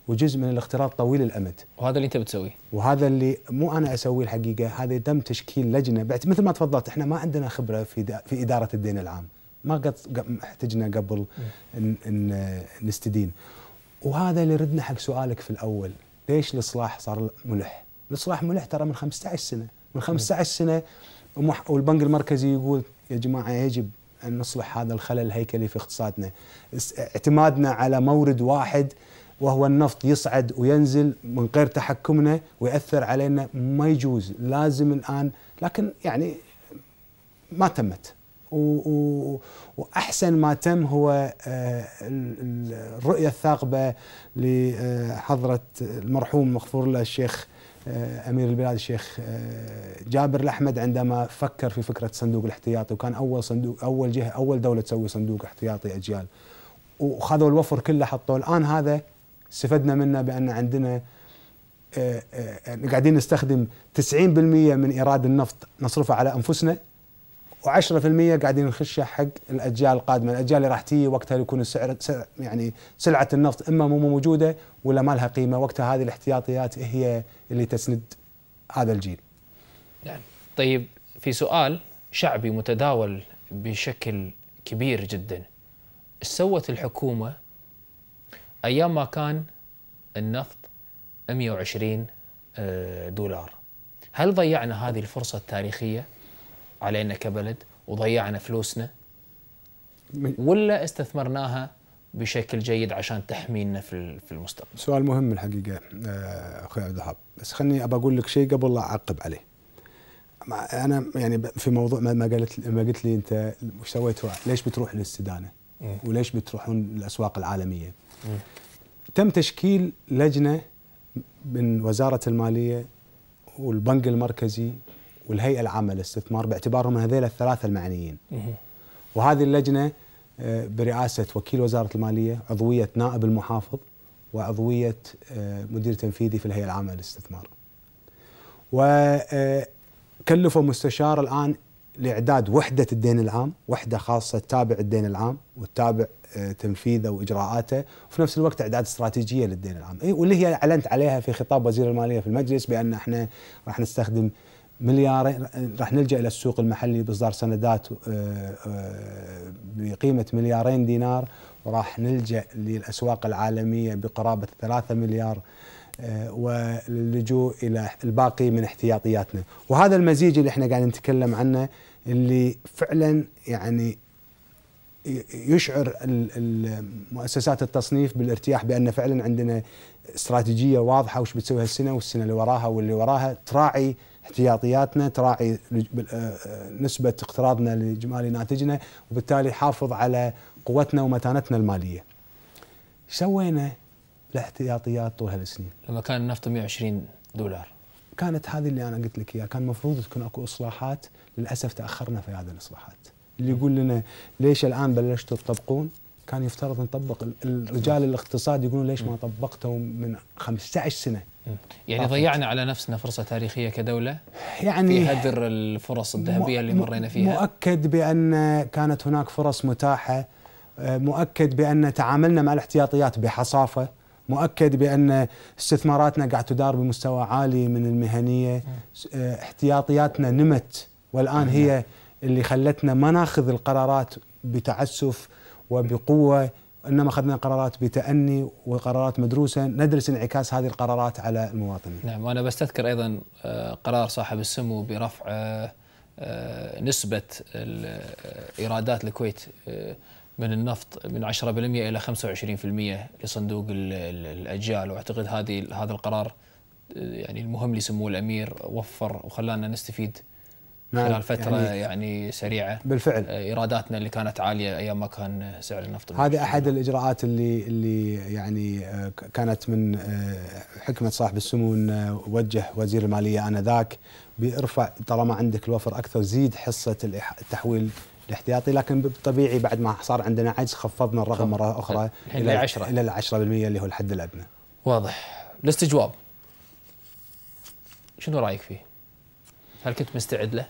وجزء من الاختراق طويل الامد. وهذا اللي انت بتسويه. وهذا اللي مو انا اسويه الحقيقه، هذا تم تشكيل لجنه بعت مثل ما تفضلت احنا ما عندنا خبره في في اداره الدين العام، ما قد احتجنا قبل إن إن نستدين. وهذا اللي ردنا حق سؤالك في الاول، ليش الاصلاح صار ملح؟ الاصلاح ملح ترى من 15 سنه، من 15 سنه والبنك المركزي يقول يا جماعه يجب أن نصلح هذا الخلل الهيكلي في اقتصادنا اعتمادنا على مورد واحد وهو النفط يصعد وينزل من غير تحكمنا ويأثر علينا ما يجوز لازم الآن لكن يعني ما تمت و... واحسن ما تم هو آه، الرؤيه الثاقبه لحضره المرحوم مغفور له الشيخ آه، امير البلاد الشيخ آه، جابر الاحمد عندما فكر في فكره صندوق الاحتياطي وكان اول صندوق اول جهه اول دوله تسوي صندوق احتياطي اجيال وخذوا الوفر كله حطوه الان هذا استفدنا منه بان عندنا آه، قاعدين نستخدم 90% من ايراد النفط نصرفه على انفسنا و10% قاعدين نخشها حق الاجيال القادمه، الاجيال اللي راح تيجي وقتها يكون السعر يعني سلعه النفط اما مو موجوده ولا ما لها قيمه، وقتها هذه الاحتياطيات هي اللي تسند هذا الجيل. نعم. طيب في سؤال شعبي متداول بشكل كبير جدا. ايش سوت الحكومه ايام ما كان النفط 120 آه، دولار؟ هل ضيعنا هذه الفرصه التاريخيه؟ علينا كبلد وضيعنا فلوسنا ولا استثمرناها بشكل جيد عشان تحمينا في في المستقبل. سؤال مهم الحقيقه آه، اخوي عبد الوهاب بس خليني ابى اقول لك شيء قبل لا اعقب عليه. انا يعني في موضوع ما قالت ما قلت لي انت وش سويتوا ليش بتروح للاستدانه؟ وليش بتروحون الاسواق العالميه؟ تم تشكيل لجنه من وزاره الماليه والبنك المركزي والهيئه العامه للاستثمار باعتبارهم هذيل الثلاثه المعنيين. وهذه اللجنه آه، برئاسه وكيل وزاره الماليه، عضويه نائب المحافظ وعضويه آه، مدير تنفيذي في الهيئه العامه للاستثمار. وكلفوا آه، مستشار الان لاعداد وحده الدين العام، وحده خاصه تتابع الدين العام وتتابع تنفيذه واجراءاته وفي نفس الوقت اعداد استراتيجيه للدين العام إيه، واللي هي اعلنت عليها في خطاب وزير الماليه في المجلس بان احنا راح نستخدم مليارين راح نلجا الى السوق المحلي باصدار سندات آه، آه، بقيمه مليارين دينار وراح نلجا للاسواق العالميه بقرابه 3 مليار آه، وللجوء الى الباقي من احتياطياتنا وهذا المزيج اللي احنا قاعدين نتكلم عنه اللي فعلا يعني يشعر مؤسسات التصنيف بالارتياح بان فعلا عندنا استراتيجيه واضحه وش بتسوي هالسنه والسنه اللي وراها واللي وراها تراعي احتياطياتنا تراعي آه، آه، نسبه اقتراضنا لاجمالي ناتجنا وبالتالي حافظ على قوتنا ومتانتنا الماليه. سوينا الاحتياطيات طول هالسنين. لما كان النفط 120 دولار. كانت هذه اللي انا قلت لك اياها، كان المفروض تكون اكو اصلاحات، للاسف تاخرنا في هذه الاصلاحات. اللي يقول لنا ليش الان بلشتوا تطبقون؟ كان يفترض نطبق الرجال الاقتصاد يقولون ليش ما طبقتوا من 15 سنه يعني طافت. ضيعنا على نفسنا فرصة تاريخية كدولة يعني في هدر الفرص الذهبية اللي مرينا فيها مؤكد بأن كانت هناك فرص متاحة آه، مؤكد بأن تعاملنا مع الاحتياطيات بحصافة مؤكد بأن استثماراتنا قاعد تدار بمستوى عالي من المهنية آه، احتياطياتنا نمت والآن نعم. هي اللي خلتنا ما ناخذ القرارات بتعسف وبقوة انما اخذنا قرارات بتاني وقرارات مدروسه ندرس انعكاس هذه القرارات على المواطنين. نعم وانا بستذكر ايضا آه، قرار صاحب السمو برفع آه، آه، نسبه ايرادات الكويت من النفط من 10% الى 25% لصندوق الاجيال واعتقد هذه هذا القرار يعني المهم لسمو الامير وفر وخلانا نستفيد نعم خلال فتره يعني, يعني سريعه بالفعل آه، ايراداتنا اللي كانت عاليه ايام ما كان سعر النفط هذه احد الاجراءات اللي اللي يعني آه، كانت من آه، حكمه صاحب السمو ان وجه وزير الماليه انذاك بارفع طالما عندك الوفر اكثر زيد حصه التحويل الاحتياطي لكن بالطبيعي بعد ما صار عندنا عجز خفضنا الرقم مره اخرى الى 10 الى 10% اللي هو الحد الادنى واضح الاستجواب شنو رايك فيه هل كنت مستعد له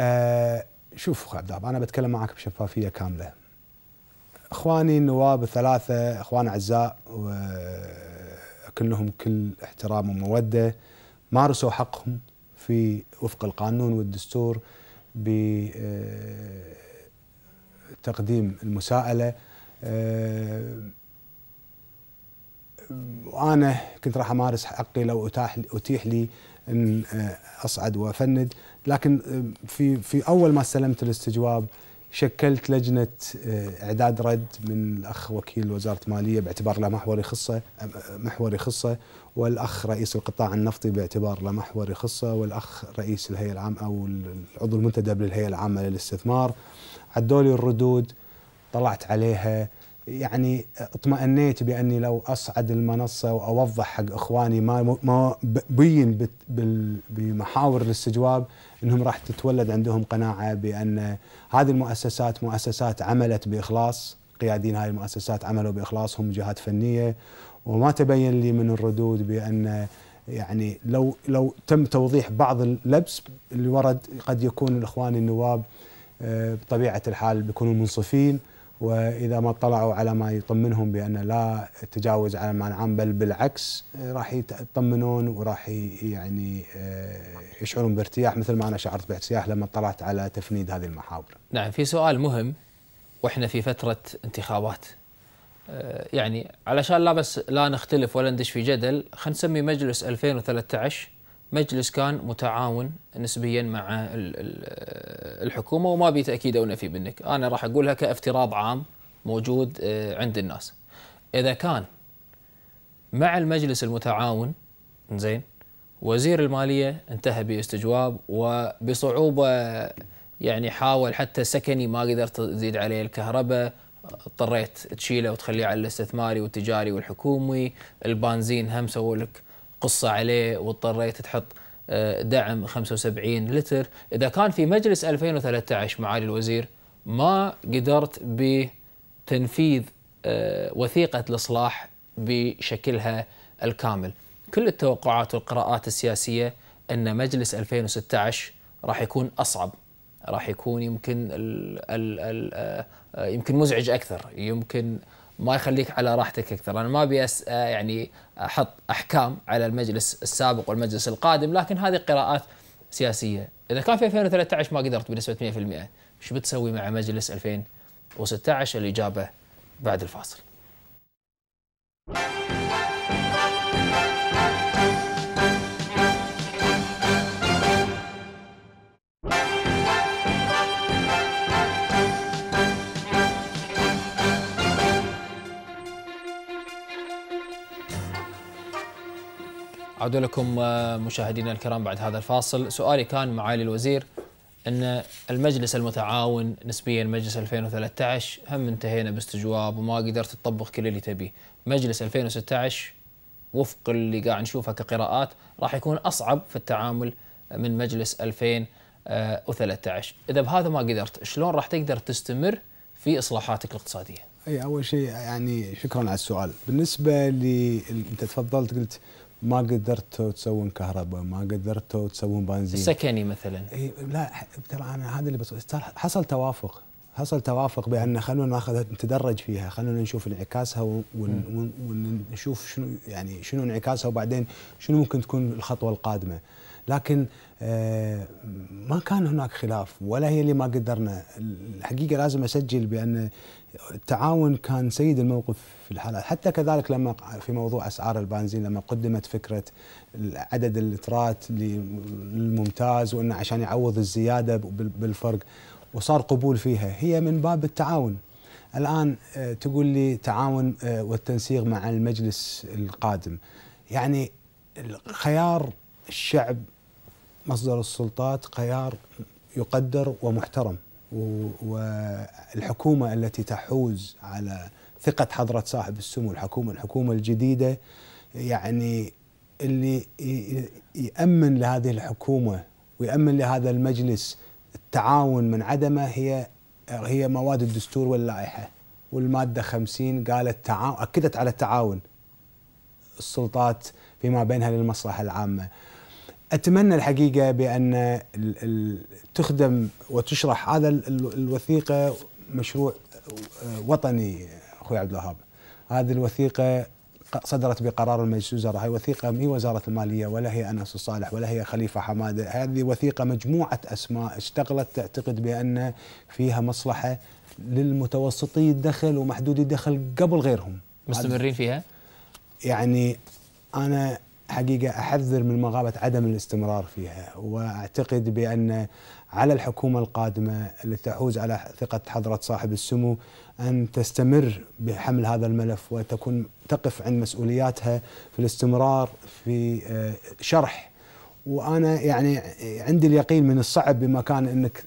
آه شوف اخوي عبد انا بتكلم معك بشفافيه كامله. اخواني النواب الثلاثه اخوان اعزاء وكلهم كل احترام وموده مارسوا حقهم في وفق القانون والدستور بتقديم آه، المساءله آه، وانا كنت راح امارس حقي لو اتاح اتيح لي ان آه، اصعد وافند لكن في في اول ما سلمت الاستجواب شكلت لجنه آه، اعداد رد من الاخ وكيل وزاره الماليه باعتبار له محور يخصه آه، محور يخصه والاخ رئيس القطاع النفطي باعتبار له محور يخصه والاخ رئيس الهيئه العامه او العضو المنتدب للهيئه العامه للاستثمار عدوا لي الردود طلعت عليها يعني اطمأنيت باني لو اصعد المنصه واوضح حق اخواني ما ما بين بمحاور الاستجواب انهم راح تتولد عندهم قناعه بان هذه المؤسسات مؤسسات عملت باخلاص قيادين هذه المؤسسات عملوا باخلاص هم جهات فنيه وما تبين لي من الردود بان يعني لو لو تم توضيح بعض اللبس اللي ورد قد يكون الاخوان النواب آه، بطبيعه الحال بيكونوا منصفين واذا ما اطلعوا على ما يطمنهم بان لا تجاوز على العام بل بالعكس راح يطمنون وراح يعني آه، يشعرون بارتياح مثل ما انا شعرت بارتياح لما اطلعت على تفنيد هذه المحاور. نعم في سؤال مهم واحنا في فتره انتخابات آه، يعني علشان لا بس لا نختلف ولا ندش في جدل خلينا نسمي مجلس 2013 مجلس كان متعاون نسبيا مع الحكومه وما بي تاكيد او نفي منك، انا راح اقولها كافتراض عام موجود آه، عند الناس. اذا كان مع المجلس المتعاون زين وزير الماليه انتهى باستجواب وبصعوبه يعني حاول حتى سكني ما قدرت تزيد عليه الكهرباء اضطريت تشيله وتخليه على الاستثماري والتجاري والحكومي، البنزين هم سووا لك قصه عليه واضطريت تحط آه، دعم 75 لتر اذا كان في مجلس 2013 معالي الوزير ما قدرت بتنفيذ آه، وثيقه الاصلاح بشكلها الكامل كل التوقعات والقراءات السياسيه ان مجلس 2016 راح يكون اصعب راح يكون يمكن الـ الـ الـ آه، يمكن مزعج اكثر يمكن ما يخليك على راحتك اكثر، انا ما ابي آه، يعني احط احكام على المجلس السابق والمجلس القادم، لكن هذه قراءات سياسيه، اذا كان في 2013 ما قدرت بنسبه 100%، ايش بتسوي مع مجلس 2016؟ الاجابه بعد الفاصل. عودوا لكم آه، مشاهدينا الكرام بعد هذا الفاصل سؤالي كان معالي الوزير أن المجلس المتعاون نسبيا مجلس 2013 هم انتهينا باستجواب وما قدرت تطبق كل اللي تبيه مجلس 2016 وفق اللي قاعد نشوفه كقراءات راح يكون أصعب في التعامل من مجلس 2013 إذا بهذا ما قدرت شلون راح تقدر تستمر في إصلاحاتك الاقتصادية؟ أي أول شيء يعني شكرا على السؤال بالنسبة لي أنت تفضلت قلت ما قدرتوا تسوون كهرباء ما قدرتوا تسوون بنزين سكني مثلا اي لا ترى انا هذا اللي بس حصل توافق حصل توافق بان خلونا ناخذها نتدرج فيها خلونا نشوف انعكاسها ونشوف شنو يعني شنو انعكاسها وبعدين شنو ممكن تكون الخطوه القادمه لكن آه، ما كان هناك خلاف ولا هي اللي ما قدرنا الحقيقه لازم اسجل بان التعاون كان سيد الموقف في الحالات حتى كذلك لما في موضوع اسعار البنزين لما قدمت فكره عدد اللترات للممتاز وانه عشان يعوض الزياده بالفرق وصار قبول فيها هي من باب التعاون الان آه، تقول لي تعاون آه، والتنسيق مع المجلس القادم يعني خيار الشعب مصدر السلطات خيار يقدر ومحترم والحكومة التي تحوز على ثقة حضرة صاحب السمو الحكومة الحكومة الجديدة يعني اللي يأمن لهذه الحكومة ويأمن لهذا المجلس التعاون من عدمه هي هي مواد الدستور واللائحة والمادة 50 قالت تعاون أكدت على التعاون السلطات فيما بينها للمصلحة العامة أتمنى الحقيقة بأن تخدم وتشرح هذا الوثيقه مشروع آه، وطني اخوي عبد الوهاب هذه الوثيقه صدرت بقرار المجلس الوزراء هي وثيقة هي وزارة المالية ولا هي أنس الصالح ولا هي خليفة حمادة هذه وثيقة مجموعة أسماء اشتغلت تعتقد بأن فيها مصلحة للمتوسطي الدخل ومحدودي الدخل قبل غيرهم مستمرين فيها؟ يعني أنا حقيقة أحذر من مغابة عدم الاستمرار فيها وأعتقد بأن على الحكومة القادمة التي تحوز على ثقة حضرة صاحب السمو أن تستمر بحمل هذا الملف وتكون تقف عند مسؤولياتها في الاستمرار في آه، شرح وأنا يعني عندي اليقين من الصعب بمكان أنك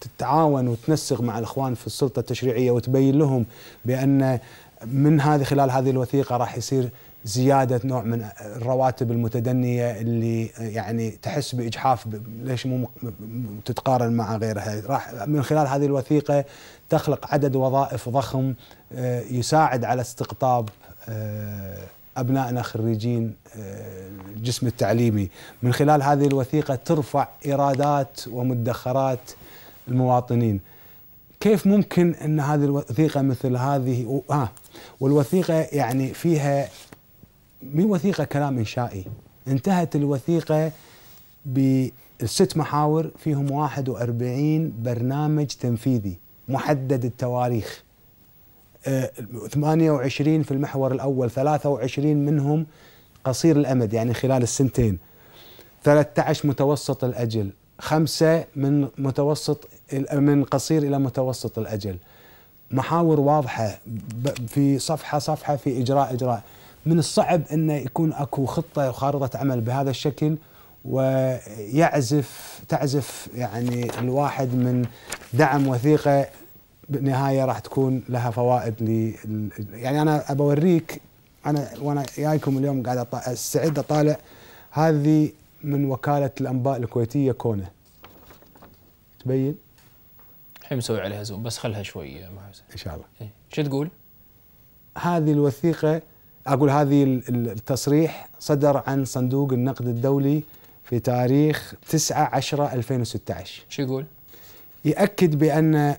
تتعاون وتنسق مع الإخوان في السلطة التشريعية وتبين لهم بأن من هذه خلال هذه الوثيقة راح يصير زياده نوع من الرواتب المتدنيه اللي يعني تحس باجحاف ليش مو تتقارن مع غيرها راح من خلال هذه الوثيقه تخلق عدد وظائف ضخم آه، يساعد على استقطاب آه، ابنائنا خريجين آه، الجسم التعليمي من خلال هذه الوثيقه ترفع ايرادات ومدخرات المواطنين كيف ممكن ان هذه الوثيقه مثل هذه آه والوثيقه يعني فيها من وثيقه كلام انشائي انتهت الوثيقه بست محاور فيهم 41 برنامج تنفيذي محدد التواريخ 28 آه، في المحور الاول 23 منهم قصير الامد يعني خلال السنتين 13 متوسط الاجل خمسة من متوسط من قصير إلى متوسط الأجل محاور واضحة في صفحة صفحة في إجراء إجراء من الصعب انه يكون اكو خطه وخارطه عمل بهذا الشكل ويعزف تعزف يعني الواحد من دعم وثيقه بالنهايه راح تكون لها فوائد لي يعني انا ابوريك انا وانا جايكم اليوم قاعد استعد اطالع هذه من وكاله الانباء الكويتيه كونه تبين الحين مسوي عليها زوم بس خلها شوي ما ان شاء الله إيه. شو تقول؟ هذه الوثيقه اقول هذه التصريح صدر عن صندوق النقد الدولي في تاريخ 9 10 2016 شو يقول؟ يأكد بأن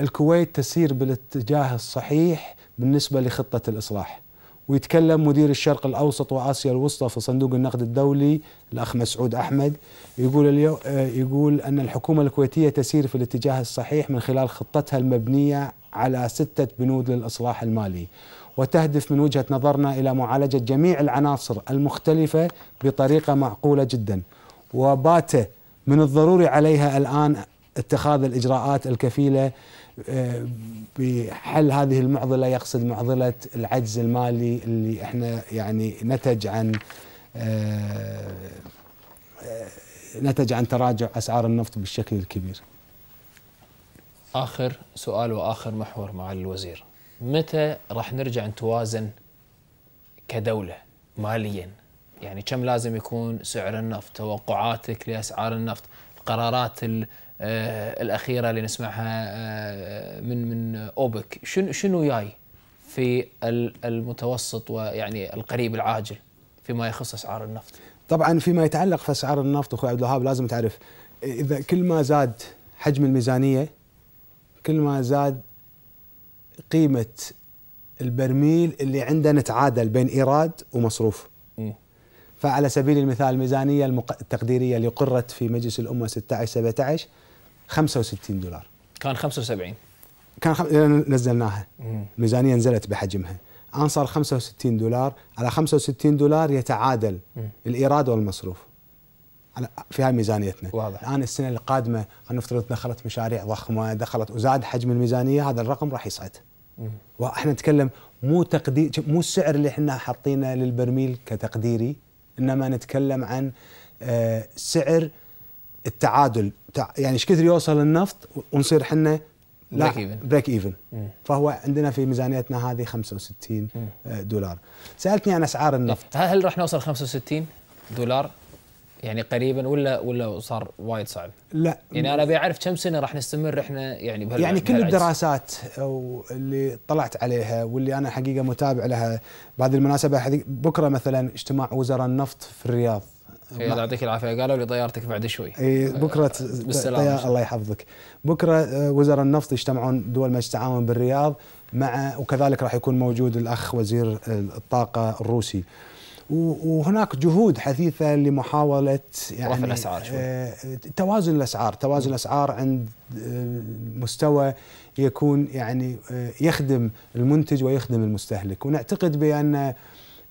الكويت تسير بالاتجاه الصحيح بالنسبة لخطة الإصلاح ويتكلم مدير الشرق الأوسط وآسيا الوسطى في صندوق النقد الدولي الأخ مسعود أحمد يقول, اليو... آه، يقول أن الحكومة الكويتية تسير في الاتجاه الصحيح من خلال خطتها المبنية على ستة بنود للإصلاح المالي وتهدف من وجهة نظرنا إلى معالجة جميع العناصر المختلفة بطريقة معقولة جدا وبات من الضروري عليها الآن اتخاذ الإجراءات الكفيلة آه، بحل هذه المعضلة يقصد معضلة العجز المالي اللي احنا يعني نتج عن آه، آه، نتج عن تراجع أسعار النفط بالشكل الكبير آخر سؤال وآخر محور مع الوزير متى راح نرجع نتوازن كدوله ماليا يعني كم لازم يكون سعر النفط توقعاتك لاسعار النفط القرارات آه، الاخيره اللي نسمعها آه، من من اوبك شنو شنو جاي في المتوسط ويعني القريب العاجل فيما يخص اسعار النفط طبعا فيما يتعلق في اسعار النفط اخوي عبد الوهاب لازم تعرف اذا كل ما زاد حجم الميزانيه كل ما زاد قيمه البرميل اللي عنده نتعادل بين ايراد ومصروف إيه. فعلى سبيل المثال الميزانيه التقديريه اللي قرت في مجلس الامه 16 17 65 دولار كان 75 كان خم... نزلناها الميزانيه نزلت بحجمها الان صار 65 دولار على 65 دولار يتعادل الايراد والمصروف في هاي ميزانيتنا واضح. الان السنه القادمه خلينا نفترض دخلت مشاريع ضخمه دخلت وزاد حجم الميزانيه هذا الرقم راح يصعد واحنا نتكلم مو تقدير مو السعر اللي احنا حاطينه للبرميل كتقديري انما نتكلم عن آه، سعر التعادل يعني ايش كثر يوصل النفط ونصير احنا بريك ايفن بريك ايفن فهو عندنا في ميزانيتنا هذه 65 آه، دولار سالتني عن اسعار النفط إيه، هل راح نوصل 65 دولار يعني قريبا ولا ولا صار وايد صعب؟ لا يعني انا ابي اعرف كم سنه راح نستمر احنا يعني بهال يعني كل الدراسات اللي طلعت عليها واللي انا حقيقه متابع لها بهذه المناسبه بكره مثلا اجتماع وزراء النفط في الرياض الله يعطيك العافيه قالوا لي طيارتك بعد شوي اي بكره آه، بالسلامه الله يحفظك بكره آه، وزراء النفط يجتمعون دول مجلس التعاون بالرياض مع وكذلك راح يكون موجود الاخ وزير آه، الطاقه الروسي وهناك جهود حثيثه لمحاوله يعني رفع الاسعار شوي. آه، توازن الاسعار، توازن الاسعار عند آه، مستوى يكون يعني آه، يخدم المنتج ويخدم المستهلك، ونعتقد بان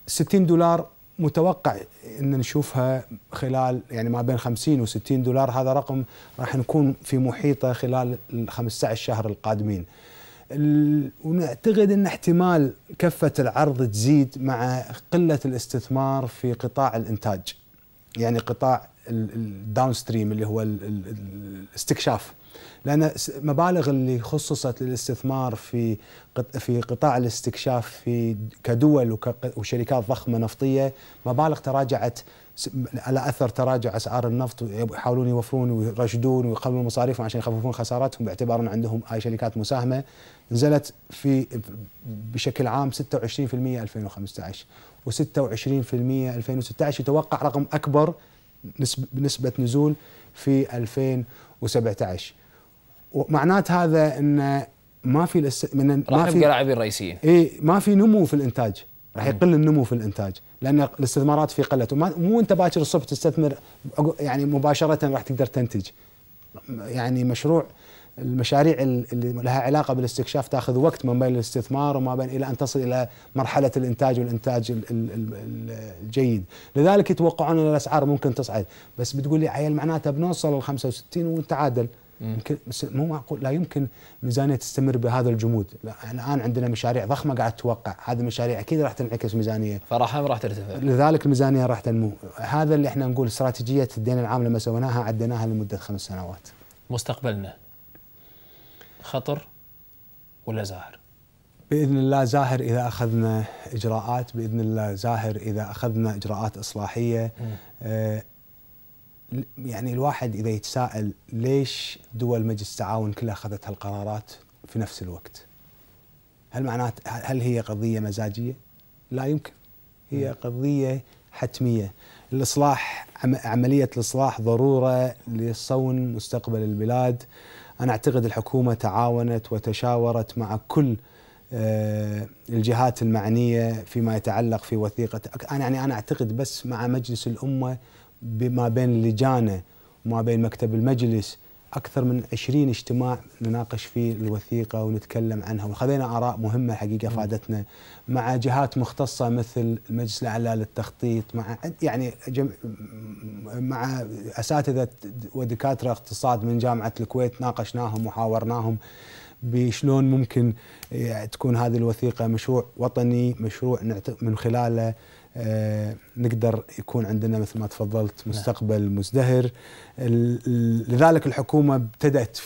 60 دولار متوقع ان نشوفها خلال يعني ما بين 50 و60 دولار هذا رقم راح نكون في محيطه خلال ال 15 شهر القادمين. ونعتقد ان احتمال كفه العرض تزيد مع قله الاستثمار في قطاع الانتاج يعني قطاع الداون ستريم اللي هو الاستكشاف لان مبالغ اللي خصصت للاستثمار في في قطاع الاستكشاف في كدول وشركات ضخمه نفطيه مبالغ تراجعت على اثر تراجع اسعار النفط يحاولون يوفرون ويرشدون ويقللون مصاريفهم عشان يخففون خساراتهم باعتبار ان عندهم هاي شركات مساهمه نزلت في بشكل عام 26% 2015 و26% 2016 يتوقع رقم اكبر نسبه نزول في 2017 ومعنات هذا ان ما في لس... من ما في اللاعبين الرئيسيين اي ما في نمو في الانتاج راح يقل النمو في الانتاج لان الاستثمارات في قلت وما مو انت باكر الصبح تستثمر يعني مباشره راح تقدر تنتج يعني مشروع المشاريع اللي لها علاقه بالاستكشاف تاخذ وقت ما بين الاستثمار وما بين الى ان تصل الى مرحله الانتاج والانتاج الجيد، لذلك يتوقعون ان الاسعار ممكن تصعد، بس بتقول لي عيل معناته بنوصل ل 65 ونتعادل يمكن مو معقول لا يمكن ميزانيه تستمر بهذا الجمود، الان عندنا مشاريع ضخمه قاعد توقع، هذه المشاريع اكيد راح تنعكس ميزانيه فراح راح ترتفع لذلك الميزانيه راح تنمو، هذا اللي احنا نقول استراتيجيه الدين العام لما سويناها عديناها لمده خمس سنوات مستقبلنا خطر ولا زاهر؟ باذن الله زاهر اذا اخذنا اجراءات باذن الله زاهر اذا اخذنا اجراءات اصلاحيه آه، يعني الواحد اذا يتساءل ليش دول مجلس التعاون كلها اخذت هالقرارات في نفس الوقت؟ هل معنات هل هي قضيه مزاجيه؟ لا يمكن هي قضيه حتميه الاصلاح عمليه الاصلاح ضروره لصون مستقبل البلاد أنا أعتقد الحكومة تعاونت وتشاورت مع كل آه، الجهات المعنية فيما يتعلق في وثيقة أنا يعني أنا أعتقد بس مع مجلس الأمة بما بين اللجانه وما بين مكتب المجلس اكثر من 20 اجتماع نناقش فيه الوثيقه ونتكلم عنها وخذينا اراء مهمه حقيقه فادتنا مع جهات مختصه مثل المجلس الاعلى للتخطيط مع يعني جم... مع اساتذه ودكاتره اقتصاد من جامعه الكويت ناقشناهم وحاورناهم بشلون ممكن يعني تكون هذه الوثيقه مشروع وطني مشروع من خلاله آه، نقدر يكون عندنا مثل ما تفضلت نعم. مستقبل مزدهر لذلك الحكومة ابتدأت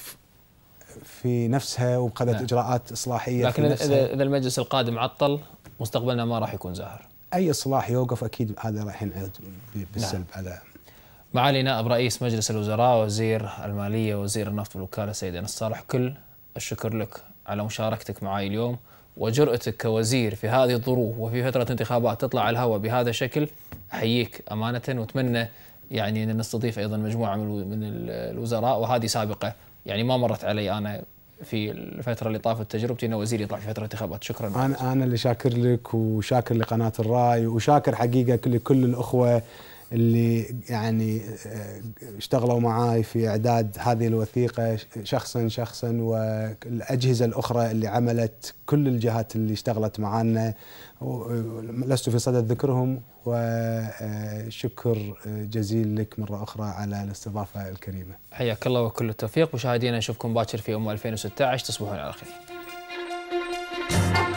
في نفسها وخذت نعم. اجراءات اصلاحيه لكن اذا المجلس القادم عطل مستقبلنا ما راح يكون زاهر اي اصلاح يوقف اكيد هذا راح ينعاد نعم. بالسلب نعم. على معالي نائب رئيس مجلس الوزراء وزير الماليه وزير النفط والوكاله سيد انس صالح كل الشكر لك على مشاركتك معي اليوم وجرأتك كوزير في هذه الظروف وفي فترة انتخابات تطلع على الهواء بهذا الشكل أحييك أمانة وأتمنى يعني أن نستضيف أيضا مجموعة من الوزراء وهذه سابقة يعني ما مرت علي أنا في الفترة اللي طافت تجربتي أن وزير يطلع في فترة انتخابات شكرا أنا, أنا اللي شاكر لك وشاكر لقناة الرأي وشاكر حقيقة لكل الأخوة اللي يعني آه، اشتغلوا معاي في اعداد هذه الوثيقه شخصا شخصا والاجهزه الاخرى اللي عملت كل الجهات اللي اشتغلت معنا لست في صدد ذكرهم وشكر آه، جزيل لك مره اخرى على الاستضافه الكريمه. حياك الله وكل التوفيق مشاهدينا نشوفكم باكر في ام 2016 تصبحون على خير.